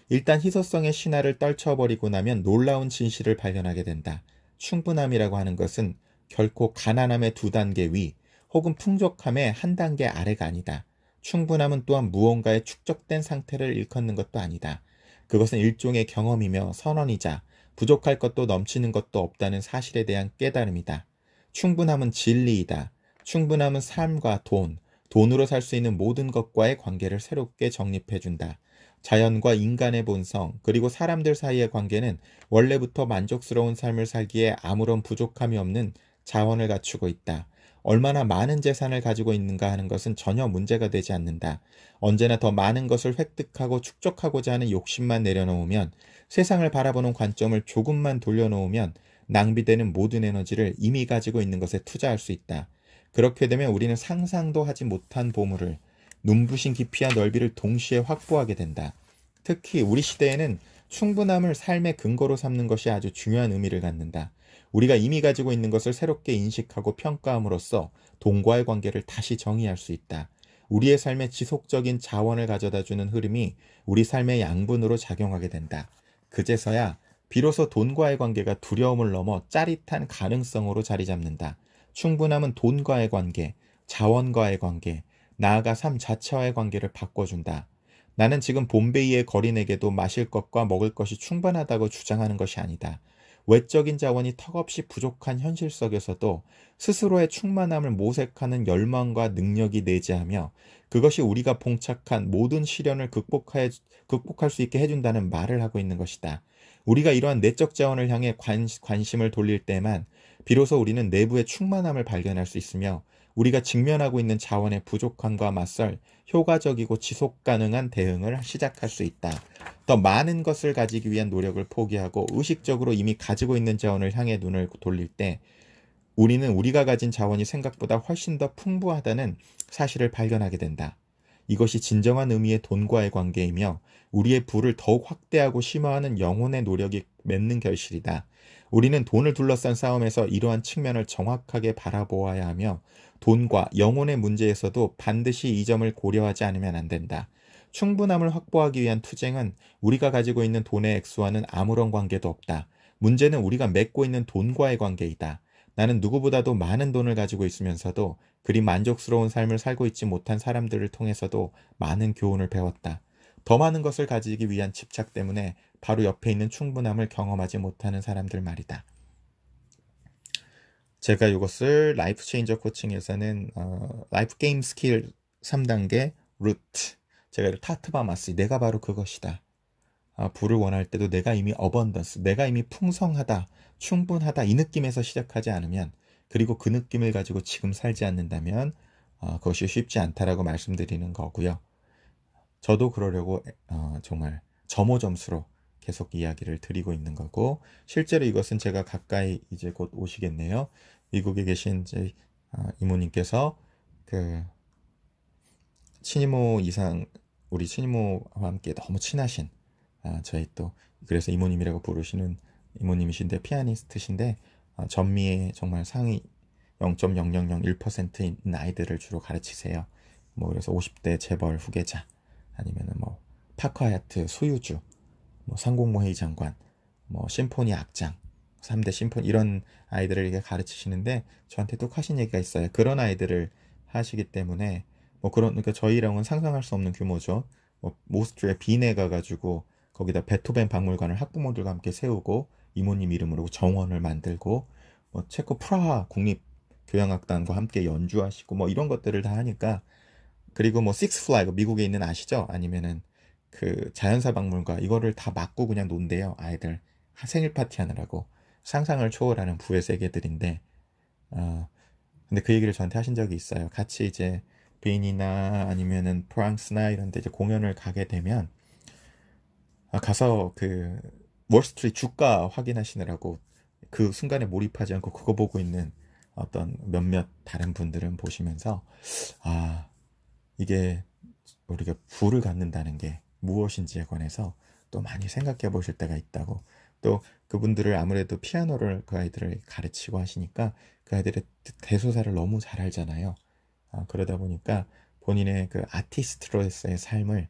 일단 희소성의 신화를 떨쳐버리고 나면 놀라운 진실을 발견하게 된다. 충분함이라고 하는 것은 결코 가난함의 두 단계 위 혹은 풍족함의 한 단계 아래가 아니다. 충분함은 또한 무언가의 축적된 상태를 일컫는 것도 아니다. 그것은 일종의 경험이며 선언이자 부족할 것도 넘치는 것도 없다는 사실에 대한 깨달음이다. 충분함은 진리이다. 충분함은 삶과 돈, 돈으로 살 수 있는 모든 것과의 관계를 새롭게 정립해준다. 자연과 인간의 본성, 그리고 사람들 사이의 관계는 원래부터 만족스러운 삶을 살기에 아무런 부족함이 없는 자원을 갖추고 있다. 얼마나 많은 재산을 가지고 있는가 하는 것은 전혀 문제가 되지 않는다. 언제나 더 많은 것을 획득하고 축적하고자 하는 욕심만 내려놓으면 세상을 바라보는 관점을 조금만 돌려놓으면 낭비되는 모든 에너지를 이미 가지고 있는 것에 투자할 수 있다. 그렇게 되면 우리는 상상도 하지 못한 보물을 눈부신 깊이와 넓이를 동시에 확보하게 된다. 특히 우리 시대에는 충분함을 삶의 근거로 삼는 것이 아주 중요한 의미를 갖는다. 우리가 이미 가지고 있는 것을 새롭게 인식하고 평가함으로써 돈과의 관계를 다시 정의할 수 있다. 우리의 삶에 지속적인 자원을 가져다 주는 흐름이 우리 삶의 양분으로 작용하게 된다. 그제서야 비로소 돈과의 관계가 두려움을 넘어 짜릿한 가능성으로 자리 잡는다. 충분함은 돈과의 관계, 자원과의 관계, 나아가 삶 자체와의 관계를 바꿔준다. 나는 지금 봄베이의 거린에게도 마실 것과 먹을 것이 충분하다고 주장하는 것이 아니다. 외적인 자원이 턱없이 부족한 현실 속에서도 스스로의 충만함을 모색하는 열망과 능력이 내재하며 그것이 우리가 봉착한 모든 시련을 극복해, 극복할 수 있게 해준다는 말을 하고 있는 것이다. 우리가 이러한 내적 자원을 향해 관, 관심을 돌릴 때만 비로소 우리는 내부의 충만함을 발견할 수 있으며 우리가 직면하고 있는 자원의 부족함과 맞설 효과적이고 지속 가능한 대응을 시작할 수 있다. 더 많은 것을 가지기 위한 노력을 포기하고 의식적으로 이미 가지고 있는 자원을 향해 눈을 돌릴 때 우리는 우리가 가진 자원이 생각보다 훨씬 더 풍부하다는 사실을 발견하게 된다. 이것이 진정한 의미의 돈과의 관계이며 우리의 부를 더욱 확대하고 심화하는 영혼의 노력이 맺는 결실이다. 우리는 돈을 둘러싼 싸움에서 이러한 측면을 정확하게 바라보아야 하며 돈과 영혼의 문제에서도 반드시 이 점을 고려하지 않으면 안 된다. 충분함을 확보하기 위한 투쟁은 우리가 가지고 있는 돈의 액수와는 아무런 관계도 없다. 문제는 우리가 맺고 있는 돈과의 관계이다. 나는 누구보다도 많은 돈을 가지고 있으면서도 그리 만족스러운 삶을 살고 있지 못한 사람들을 통해서도 많은 교훈을 배웠다. 더 많은 것을 가지기 위한 집착 때문에 바로 옆에 있는 충분함을 경험하지 못하는 사람들 말이다. 제가 이것을 라이프 체인저 코칭에서는 어, 라이프 게임 스킬 3단계 루트 제가 이를 타트바마스 내가 바로 그것이다. 아, 부를 원할 때도 내가 이미 어번던스 내가 이미 풍성하다 충분하다 이 느낌에서 시작하지 않으면 그리고 그 느낌을 가지고 지금 살지 않는다면 어, 그것이 쉽지 않다라고 말씀드리는 거고요. 저도 그러려고 어, 정말 점호점수로 계속 이야기를 드리고 있는 거고 실제로 이것은 제가 가까이 이제 곧 오시겠네요. 미국에 계신 이제 아, 이모님께서 그 친이모 이상 우리 친이모와 함께 너무 친하신 아, 저희 또 그래서 이모님이라고 부르시는 이모님이신데 피아니스트신데 아, 전미의 정말 상위 0.0001%인 아이들을 주로 가르치세요. 뭐 그래서 50대 재벌 후계자 아니면은 뭐 파카야트 소유주 뭐 상공모회의 장관, 뭐 심포니 악장, 3대 심포니 이런 아이들을 이렇게 가르치시는데 저한테 또 하신 얘기가 있어요. 그런 아이들을 하시기 때문에 뭐 그런 그러니까 저희랑은 상상할 수 없는 규모죠. 뭐 모스트에 빈에 가가지고 거기다 베토벤 박물관을 학부모들과 함께 세우고 이모님 이름으로 정원을 만들고 뭐 체코 프라하 국립 교향악단과 함께 연주하시고 뭐 이런 것들을 다 하니까 그리고 뭐 식스 플라이 미국에 있는 아시죠? 아니면은 그 자연사 박물관 이거를 다 막고 그냥 논대요 아이들 생일 파티 하느라고 상상을 초월하는 부의 세계들인데 어, 근데 그 얘기를 저한테 하신 적이 있어요 같이 이제 빈이나 아니면은 프랑스나 이런 데 이제 공연을 가게 되면 아, 가서 그 월스트리트 주가 확인하시느라고 그 순간에 몰입하지 않고 그거 보고 있는 어떤 몇몇 다른 분들은 보시면서 아 이게 우리가 부를 갖는다는 게 무엇인지에 관해서 또 많이 생각해 보실 때가 있다고 또 그분들을 아무래도 피아노를 그 아이들을 가르치고 하시니까 그 아이들의 대소사를 너무 잘 알잖아요. 아, 그러다 보니까 본인의 그 아티스트로서의 삶을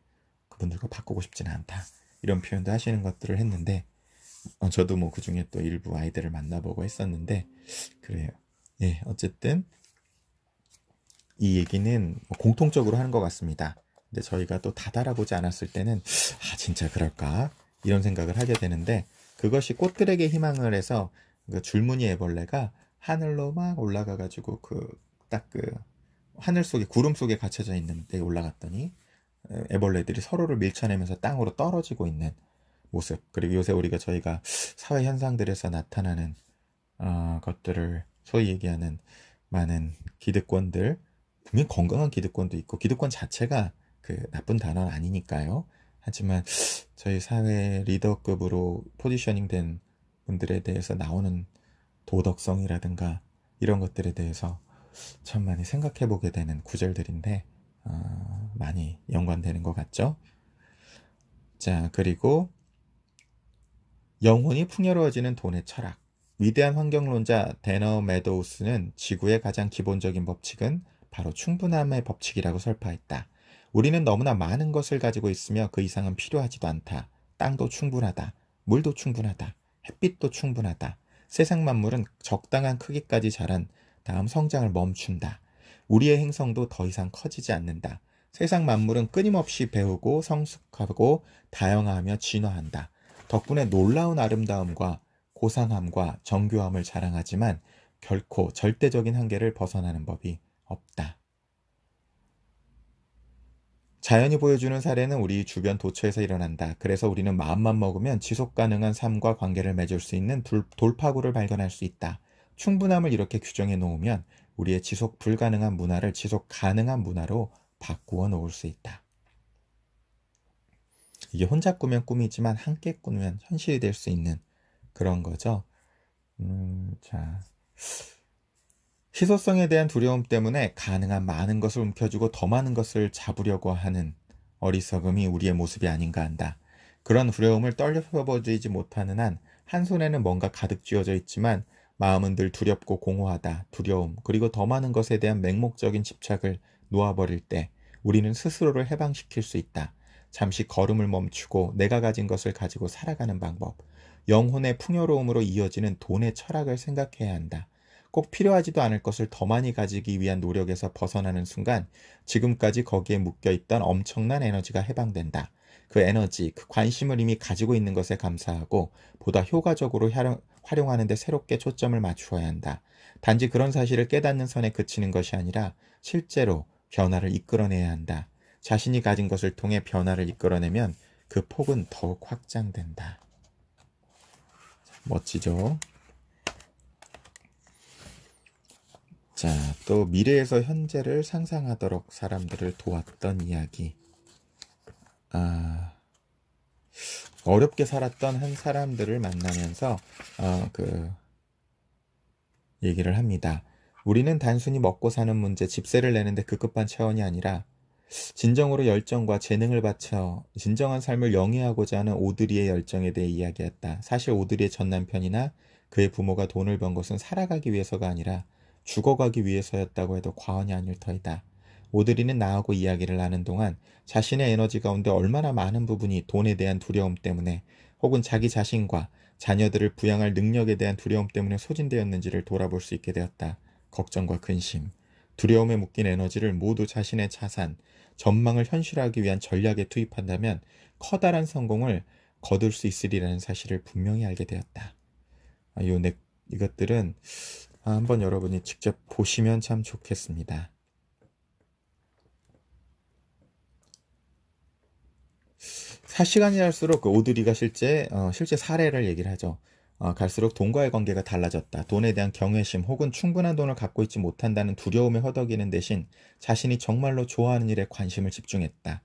그분들과 바꾸고 싶지는 않다. 이런 표현도 하시는 것들을 했는데 어, 저도 뭐 그 중에 또 일부 아이들을 만나보고 했었는데 그래요. 예, 어쨌든 이 얘기는 공통적으로 하는 것 같습니다. 근데 저희가 또 다달아보지 않았을 때는 아 진짜 그럴까 이런 생각을 하게 되는데 그것이 꽃들에게 희망을 해서 그 줄무늬 애벌레가 하늘로 막 올라가 가지고 그 딱그 그 하늘 속에 구름 속에 갇혀져 있는 데 올라갔더니 애벌레들이 서로를 밀쳐내면서 땅으로 떨어지고 있는 모습 그리고 요새 우리가 저희가 사회 현상들에서 나타나는 어, 것들을 소위 얘기하는 많은 기득권들 분명 건강한 기득권도 있고 기득권 자체가 그 나쁜 단어는 아니니까요. 하지만 저희 사회 리더급으로 포지셔닝 된 분들에 대해서 나오는 도덕성이라든가 이런 것들에 대해서 참 많이 생각해 보게 되는 구절들인데 어, 많이 연관되는 것 같죠. 자 그리고 영혼이 풍요로워지는 돈의 철학. 위대한 환경론자 데너 메도우스는 지구의 가장 기본적인 법칙은 바로 충분함의 법칙이라고 설파했다. 우리는 너무나 많은 것을 가지고 있으며 그 이상은 필요하지도 않다. 땅도 충분하다. 물도 충분하다. 햇빛도 충분하다. 세상 만물은 적당한 크기까지 자란 다음 성장을 멈춘다. 우리의 행성도 더 이상 커지지 않는다. 세상 만물은 끊임없이 배우고 성숙하고 다양화하며 진화한다. 덕분에 놀라운 아름다움과 고상함과 정교함을 자랑하지만 결코 절대적인 한계를 벗어나는 법이 없다. 자연이 보여주는 사례는 우리 주변 도처에서 일어난다. 그래서 우리는 마음만 먹으면 지속 가능한 삶과 관계를 맺을 수 있는 돌, 돌파구를 발견할 수 있다. 충분함을 이렇게 규정해 놓으면 우리의 지속 불가능한 문화를 지속 가능한 문화로 바꾸어 놓을 수 있다. 이게 혼자 꾸면 꿈이지만 함께 꾸면 현실이 될 수 있는 그런 거죠. 음, 자. 희소성에 대한 두려움 때문에 가능한 많은 것을 움켜쥐고 더 많은 것을 잡으려고 하는 어리석음이 우리의 모습이 아닌가 한다. 그런 두려움을 떨려서버지지 못하는 한, 한 손에는 뭔가 가득 쥐어져 있지만 마음은 늘 두렵고 공허하다, 두려움, 그리고 더 많은 것에 대한 맹목적인 집착을 놓아버릴 때 우리는 스스로를 해방시킬 수 있다. 잠시 걸음을 멈추고 내가 가진 것을 가지고 살아가는 방법, 영혼의 풍요로움으로 이어지는 돈의 철학을 생각해야 한다. 꼭 필요하지도 않을 것을 더 많이 가지기 위한 노력에서 벗어나는 순간 지금까지 거기에 묶여 있던 엄청난 에너지가 해방된다. 그 에너지, 그 관심을 이미 가지고 있는 것에 감사하고 보다 효과적으로 활용, 활용하는데 새롭게 초점을 맞추어야 한다. 단지 그런 사실을 깨닫는 선에 그치는 것이 아니라 실제로 변화를 이끌어내야 한다. 자신이 가진 것을 통해 변화를 이끌어내면 그 폭은 더욱 확장된다. 멋지죠? 자, 또 미래에서 현재를 상상하도록 사람들을 도왔던 이야기. 아, 어렵게 살았던 한 사람들을 만나면서 어, 그 얘기를 합니다. 우리는 단순히 먹고 사는 문제, 집세를 내는데 급급한 차원이 아니라 진정으로 열정과 재능을 바쳐 진정한 삶을 영위하고자 하는 오드리의 열정에 대해 이야기했다. 사실 오드리의 전 남편이나 그의 부모가 돈을 번 것은 살아가기 위해서가 아니라 죽어가기 위해서였다고 해도 과언이 아닐 터이다. 오드리는 나하고 이야기를 하는 동안 자신의 에너지 가운데 얼마나 많은 부분이 돈에 대한 두려움 때문에 혹은 자기 자신과 자녀들을 부양할 능력에 대한 두려움 때문에 소진되었는지를 돌아볼 수 있게 되었다. 걱정과 근심, 두려움에 묶인 에너지를 모두 자신의 자산, 전망을 현실화하기 위한 전략에 투입한다면 커다란 성공을 거둘 수 있으리라는 사실을 분명히 알게 되었다. 아, 요 넥, 네, 이것들은 한번 여러분이 직접 보시면 참 좋겠습니다. 4시간이 갈수록 그 오드리가 실제 어, 실제 사례를 얘기를 하죠. 어, 갈수록 돈과의 관계가 달라졌다. 돈에 대한 경외심 혹은 충분한 돈을 갖고 있지 못한다는 두려움에 허덕이는 대신 자신이 정말로 좋아하는 일에 관심을 집중했다.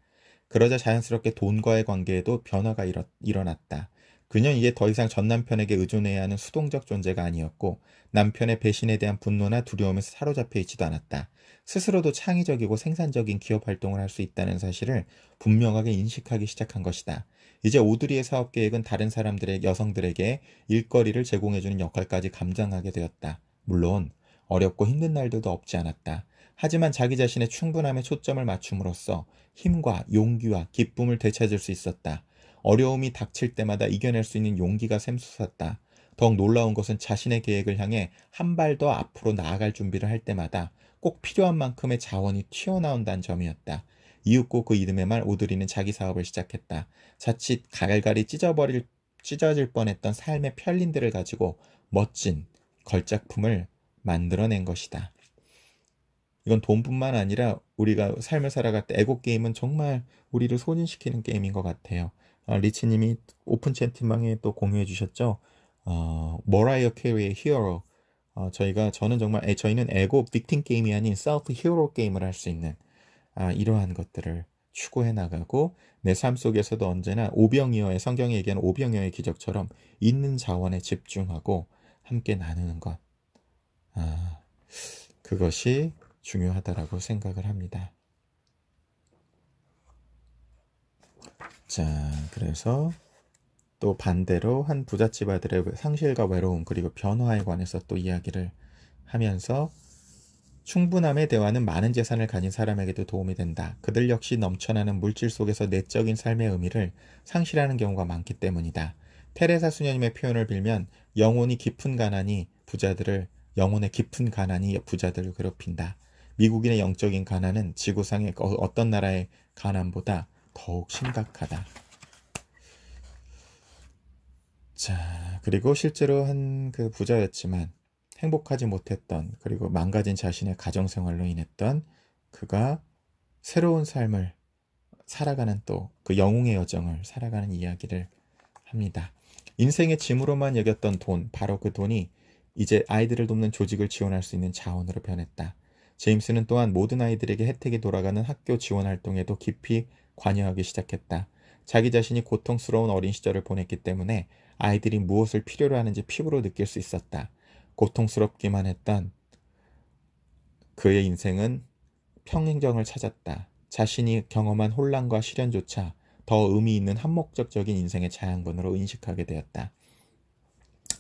그러자 자연스럽게 돈과의 관계에도 변화가 일어, 일어났다. 그녀는 이제 더 이상 전 남편에게 의존해야 하는 수동적 존재가 아니었고 남편의 배신에 대한 분노나 두려움에서 사로잡혀 있지도 않았다. 스스로도 창의적이고 생산적인 기업 활동을 할 수 있다는 사실을 분명하게 인식하기 시작한 것이다. 이제 오드리의 사업 계획은 다른 사람들의 여성들에게 일거리를 제공해주는 역할까지 감당하게 되었다. 물론 어렵고 힘든 날들도 없지 않았다. 하지만 자기 자신의 충분함에 초점을 맞춤으로써 힘과 용기와 기쁨을 되찾을 수 있었다. 어려움이 닥칠 때마다 이겨낼 수 있는 용기가 샘솟았다. 더욱 놀라운 것은 자신의 계획을 향해 한 발 더 앞으로 나아갈 준비를 할 때마다 꼭 필요한 만큼의 자원이 튀어나온다는 점이었다. 이윽고 그 이름의 말 오드리는 자기 사업을 시작했다. 자칫 가 갈갈이 찢어버릴 찢어질 뻔했던 삶의 편린들을 가지고 멋진 걸작품을 만들어낸 것이다. 이건 돈뿐만 아니라 우리가 삶을 살아갈 때 에고 게임은 정말 우리를 소진시키는 게임인 것 같아요. 아, 리치님이 오픈 채팅방에 또 공유해 주셨죠. 어, 머라이어 캐리의 히어로. 어, 저희가 저는 정말 에, 저희는 에고 빅팅 게임이 아닌 셀프 히어로 게임을 할 수 있는 아, 이러한 것들을 추구해 나가고 내 삶 속에서도 언제나 오병이어의 성경에 얘기하 오병이어의 기적처럼 있는 자원에 집중하고 함께 나누는 것. 아, 그것이 중요하다라고 생각을 합니다. 자, 그래서 또 반대로 한 부잣집 아들의 상실과 외로움 그리고 변화에 관해서 또 이야기를 하면서 충분함의 대화는 많은 재산을 가진 사람에게도 도움이 된다. 그들 역시 넘쳐나는 물질 속에서 내적인 삶의 의미를 상실하는 경우가 많기 때문이다. 테레사 수녀님의 표현을 빌면 영혼이 깊은 가난이 부자들을 영혼의 깊은 가난이 부자들을 괴롭힌다. 미국인의 영적인 가난은 지구상의 어, 어떤 나라의 가난보다 더욱 심각하다. 자, 그리고 실제로 한 그 부자였지만 행복하지 못했던 그리고 망가진 자신의 가정생활로 인했던 그가 새로운 삶을 살아가는 또 그 영웅의 여정을 살아가는 이야기를 합니다. 인생의 짐으로만 여겼던 돈, 바로 그 돈이 이제 아이들을 돕는 조직을 지원할 수 있는 자원으로 변했다. 제임스는 또한 모든 아이들에게 혜택이 돌아가는 학교 지원 활동에도 깊이 관여하기 시작했다. 자기 자신이 고통스러운 어린 시절을 보냈기 때문에 아이들이 무엇을 필요로 하는지 피부로 느낄 수 있었다. 고통스럽기만 했던 그의 인생은 평행정을 찾았다. 자신이 경험한 혼란과 시련조차 더 의미 있는 한목적적인 인생의 자양분으로 인식하게 되었다.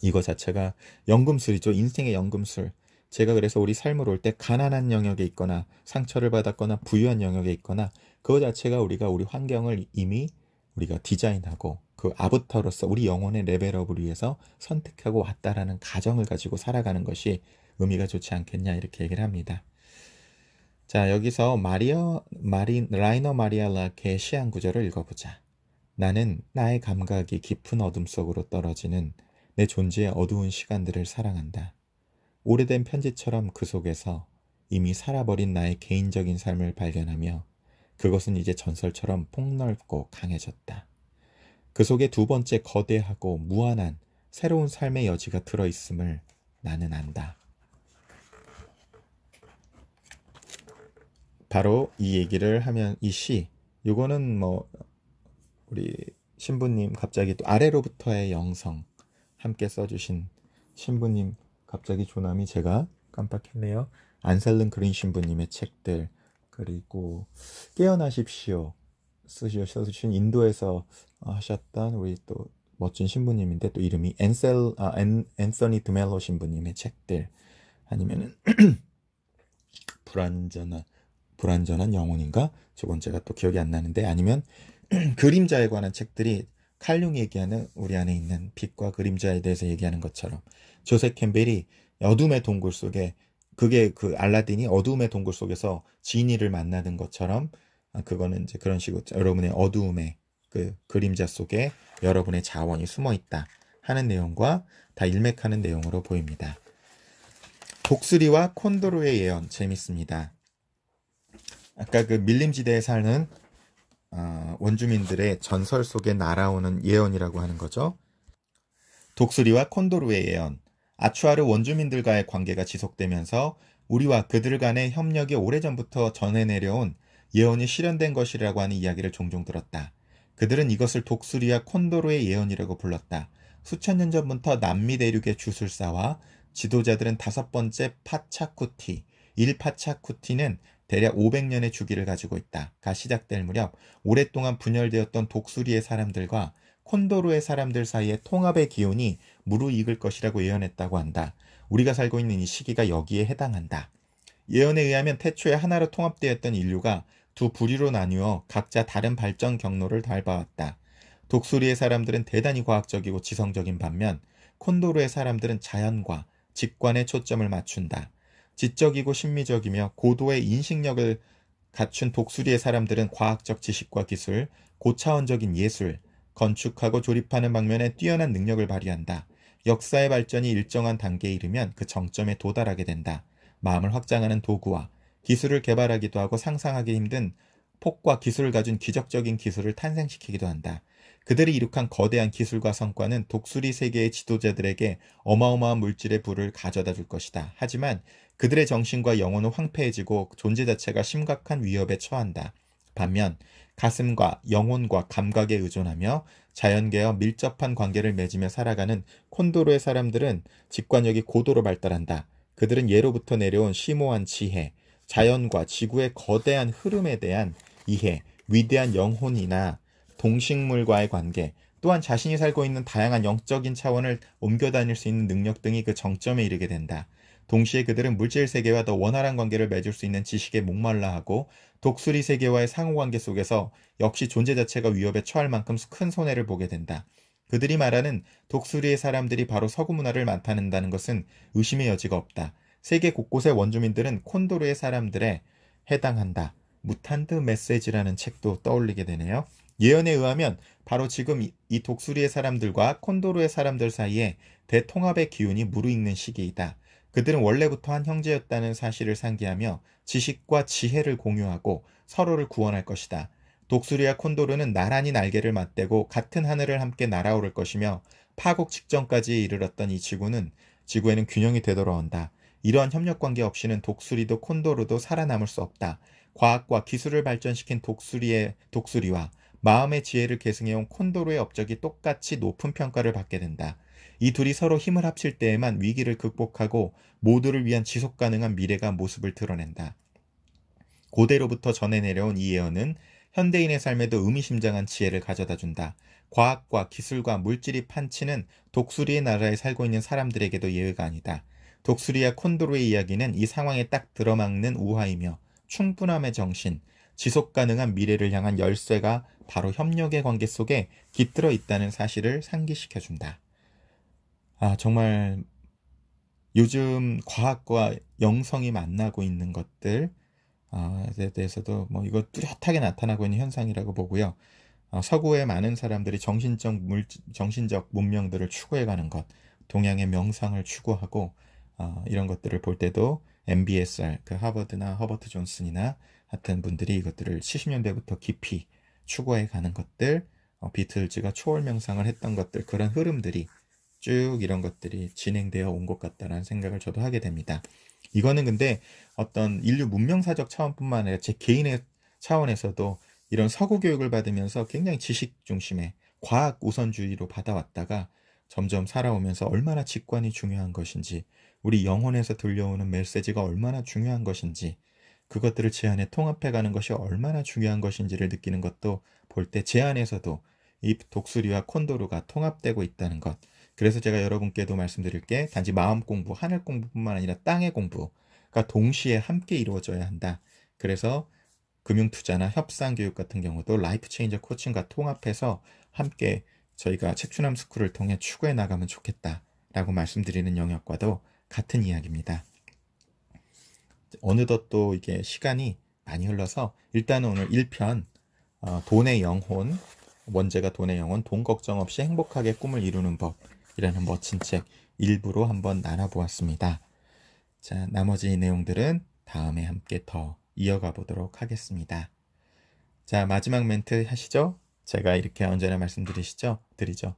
이거 자체가 연금술이죠. 인생의 연금술. 제가 그래서 우리 삶을 올 때 가난한 영역에 있거나 상처를 받았거나 부유한 영역에 있거나 그거 자체가 우리가 우리 환경을 이미 우리가 디자인하고 그 아부터로서 우리 영혼의 레벨업을 위해서 선택하고 왔다라는 가정을 가지고 살아가는 것이 의미가 좋지 않겠냐 이렇게 얘기를 합니다. 자 여기서 마리아 마린 라이너 마리아 라케 시한 구절을 읽어보자. 나는 나의 감각이 깊은 어둠 속으로 떨어지는 내 존재의 어두운 시간들을 사랑한다. 오래된 편지처럼 그 속에서 이미 살아버린 나의 개인적인 삶을 발견하며 그것은 이제 전설처럼 폭넓고 강해졌다. 그 속에 두 번째 거대하고 무한한 새로운 삶의 여지가 들어있음을 나는 안다. 바로 이 얘기를 하면 이 시, 요거는 뭐 우리 신부님 갑자기 또 아래로부터의 영성 함께 써주신 신부님 갑자기 조남이 제가 깜빡했네요. 안살른 그린 신부님의 책들 그리고 깨어나십시오 쓰신 인도에서 어, 하셨던 우리 또 멋진 신부님인데 또 이름이 앤셀 아, 앤, 앤서니 드멜로 신부님의 책들 아니면은 불완전한 불완전한 영혼인가 저번 제가 또 기억이 안 나는데 아니면 그림자에 관한 책들이 칼융이 얘기하는 우리 안에 있는 빛과 그림자에 대해서 얘기하는 것처럼 조세 캠벨이 어둠의 동굴 속에 그게 그 알라딘이 어둠의 동굴 속에서 지니를 만나는 것처럼 아, 그거는 이제 그런 식으로 여러분의 어둠움의그 그림자 속에 여러분의 자원이 숨어 있다 하는 내용과 다 일맥하는 내용으로 보입니다. 독수리와 콘도르의 예언 재밌습니다. 아까 그 밀림지대에 사는 어, 원주민들의 전설 속에 날아오는 예언이라고 하는 거죠. 독수리와 콘도르의 예언, 아추아르 원주민들과의 관계가 지속되면서 우리와 그들 간의 협력이 오래전부터 전해 내려온 예언이 실현된 것이라고 하는 이야기를 종종 들었다. 그들은 이것을 독수리와 콘도르의 예언이라고 불렀다. 수천 년 전부터 남미 대륙의 주술사와 지도자들은 다섯 번째 파차쿠티, 일파차쿠티는 대략 500년의 주기를 가지고 있다가 시작될 무렵 오랫동안 분열되었던 독수리의 사람들과 콘도르의 사람들 사이의 통합의 기운이 무르익을 것이라고 예언했다고 한다. 우리가 살고 있는 이 시기가 여기에 해당한다. 예언에 의하면 태초에 하나로 통합되었던 인류가 두 부류로 나뉘어 각자 다른 발전 경로를 밟아왔다. 독수리의 사람들은 대단히 과학적이고 지성적인 반면 콘도르의 사람들은 자연과 직관에 초점을 맞춘다. 지적이고 심미적이며 고도의 인식력을 갖춘 독수리의 사람들은 과학적 지식과 기술, 고차원적인 예술, 건축하고 조립하는 방면에 뛰어난 능력을 발휘한다. 역사의 발전이 일정한 단계에 이르면 그 정점에 도달하게 된다. 마음을 확장하는 도구와 기술을 개발하기도 하고 상상하기 힘든 폭과 기술을 가진 기적적인 기술을 탄생시키기도 한다. 그들이 이룩한 거대한 기술과 성과는 독수리 세계의 지도자들에게 어마어마한 물질의 부를 가져다 줄 것이다. 하지만 그들의 정신과 영혼은 황폐해지고 존재 자체가 심각한 위협에 처한다. 반면 가슴과 영혼과 감각에 의존하며 자연계와 밀접한 관계를 맺으며 살아가는 콘도르의 사람들은 직관력이 고도로 발달한다. 그들은 예로부터 내려온 심오한 지혜, 자연과 지구의 거대한 흐름에 대한 이해, 위대한 영혼이나 동식물과의 관계, 또한 자신이 살고 있는 다양한 영적인 차원을 옮겨 다닐 수 있는 능력 등이 그 정점에 이르게 된다. 동시에 그들은 물질 세계와 더 원활한 관계를 맺을 수 있는 지식에 목말라 하고 독수리 세계와의 상호관계 속에서 역시 존재 자체가 위협에 처할 만큼 큰 손해를 보게 된다. 그들이 말하는 독수리의 사람들이 바로 서구 문화를 맡아낸다는 것은 의심의 여지가 없다. 세계 곳곳의 원주민들은 콘도르의 사람들에 해당한다. 무탄드 메시지라는 책도 떠올리게 되네요. 예언에 의하면 바로 지금 이 독수리의 사람들과 콘도르의 사람들 사이에 대통합의 기운이 무르익는 시기이다. 그들은 원래부터 한 형제였다는 사실을 상기하며 지식과 지혜를 공유하고 서로를 구원할 것이다. 독수리와 콘도르는 나란히 날개를 맞대고 같은 하늘을 함께 날아오를 것이며 파국 직전까지 이르렀던 이 지구는 지구에는 균형이 되돌아온다. 이러한 협력 관계 없이는 독수리도 콘도르도 살아남을 수 없다. 과학과 기술을 발전시킨 독수리의 독수리와 마음의 지혜를 계승해온 콘도르의 업적이 똑같이 높은 평가를 받게 된다. 이 둘이 서로 힘을 합칠 때에만 위기를 극복하고 모두를 위한 지속 가능한 미래가 모습을 드러낸다. 고대로부터 전해 내려온 이 예언은 현대인의 삶에도 의미심장한 지혜를 가져다 준다. 과학과 기술과 물질이 판치는 독수리의 나라에 살고 있는 사람들에게도 예외가 아니다. 독수리와 콘도르의 이야기는 이 상황에 딱들어맞는 우화이며 충분함의 정신, 지속 가능한 미래를 향한 열쇠가 바로 협력의 관계 속에 깃들어 있다는 사실을 상기시켜준다. 아, 정말 요즘 과학과 영성이 만나고 있는 것들에 아, 대해서도 뭐 이거 뚜렷하게 나타나고 있는 현상이라고 보고요. 어, 서구의 많은 사람들이 정신적 물 정신적 문명들을 추구해가는 것, 동양의 명상을 추구하고 어, 이런 것들을 볼 때도 MBSR 그 하버드나 허버트 존슨이나 같은 분들이 이것들을 70년대부터 깊이 추구해 가는 것들, 어, 비틀즈가 초월 명상을 했던 것들 그런 흐름들이 쭉 이런 것들이 진행되어 온 것 같다라는 생각을 저도 하게 됩니다. 이거는 근데 어떤 인류 문명사적 차원뿐만 아니라 제 개인의 차원에서도 이런 서구 교육을 받으면서 굉장히 지식 중심의 과학 우선주의로 받아왔다가 점점 살아오면서 얼마나 직관이 중요한 것인지 우리 영혼에서 들려오는 메시지가 얼마나 중요한 것인지 그것들을 제 안에 통합해가는 것이 얼마나 중요한 것인지를 느끼는 것도 볼 때 제 안에서도 이 독수리와 콘도르가 통합되고 있다는 것 그래서 제가 여러분께도 말씀드릴 게 단지 마음 공부, 하늘 공부뿐만 아니라 땅의 공부가 동시에 함께 이루어져야 한다. 그래서 금융 투자나 협상 교육 같은 경우도 라이프 체인저 코칭과 통합해서 함께 저희가 책추남 스쿨을 통해 추구해 나가면 좋겠다라고 말씀드리는 영역과도 같은 이야기입니다. 어느덧 또 이게 시간이 많이 흘러서 일단은 오늘 1편 어, 돈의 영혼 원제가 돈의 영혼 돈 걱정 없이 행복하게 꿈을 이루는 법 이라는 멋진 책 일부로 한번 나눠보았습니다. 자, 나머지 내용들은 다음에 함께 더 이어가 보도록 하겠습니다. 자, 마지막 멘트 하시죠? 제가 이렇게 언제나 말씀드리시죠? 드리죠.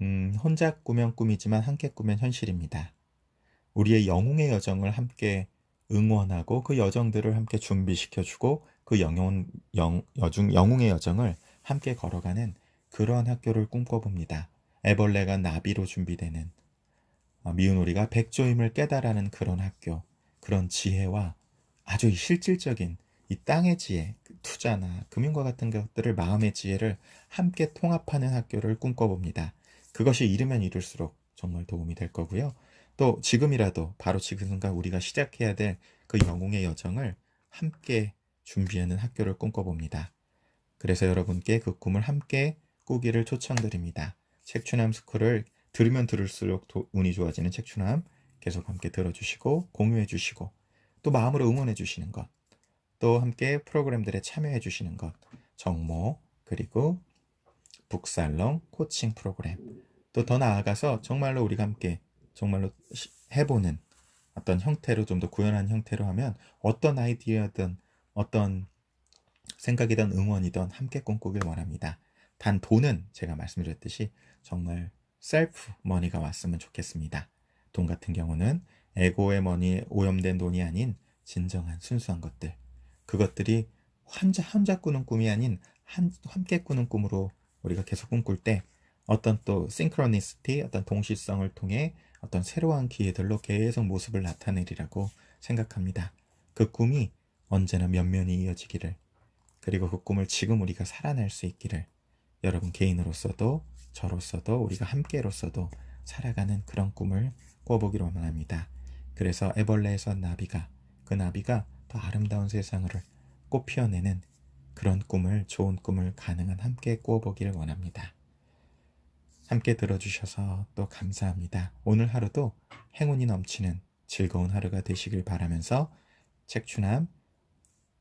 음, 혼자 꾸면 꿈이지만 함께 꾸면 현실입니다. 우리의 영웅의 여정을 함께 응원하고 그 여정들을 함께 준비시켜주고 그 영혼, 영, 여중, 영웅의 여정을 함께 걸어가는 그러한 학교를 꿈꿔봅니다. 애벌레가 나비로 준비되는 어, 미운 우리가 백조임을 깨달아는 그런 학교, 그런 지혜와 아주 실질적인 이 땅의 지혜, 그 투자나 금융과 같은 것들을 마음의 지혜를 함께 통합하는 학교를 꿈꿔봅니다. 그것이 이르면 이룰수록 정말 도움이 될 거고요. 또 지금이라도 바로 지금 순간 우리가 시작해야 될 그 영웅의 여정을 함께 준비하는 학교를 꿈꿔봅니다. 그래서 여러분께 그 꿈을 함께 꾸기를 초청드립니다. 책추남 스쿨을 들으면 들을수록 도, 운이 좋아지는 책추남 계속 함께 들어주시고 공유해 주시고 또 마음으로 응원해 주시는 것 또 함께 프로그램들에 참여해 주시는 것 정모 그리고 북살롱 코칭 프로그램 또 더 나아가서 정말로 우리가 함께 정말로 해보는 어떤 형태로 좀 더 구현한 형태로 하면 어떤 아이디어든 어떤 생각이든 응원이든 함께 꿈꾸길 원합니다. 단 돈은 제가 말씀드렸듯이 정말 셀프 머니가 왔으면 좋겠습니다. 돈 같은 경우는 에고의 머니에 오염된 돈이 아닌 진정한 순수한 것들. 그것들이 혼자, 혼자 꾸는 꿈이 아닌 한, 함께 꾸는 꿈으로 우리가 계속 꿈꿀 때 어떤 또 싱크로니스티, 어떤 동시성을 통해 어떤 새로운 기회들로 계속 모습을 나타내리라고 생각합니다. 그 꿈이 언제나 면면이 이어지기를 그리고 그 꿈을 지금 우리가 살아낼 수 있기를 여러분 개인으로서도 저로서도 우리가 함께로서도 살아가는 그런 꿈을 꿔보기로 원합니다. 그래서 애벌레에서 나비가 그 나비가 더 아름다운 세상을 꽃 피어내는 그런 꿈을 좋은 꿈을 가능한 함께 꾸어보기를 원합니다. 함께 들어주셔서 또 감사합니다. 오늘 하루도 행운이 넘치는 즐거운 하루가 되시길 바라면서 책추남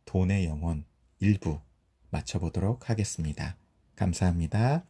돈의 영혼 1부 마쳐보도록 하겠습니다. 감사합니다.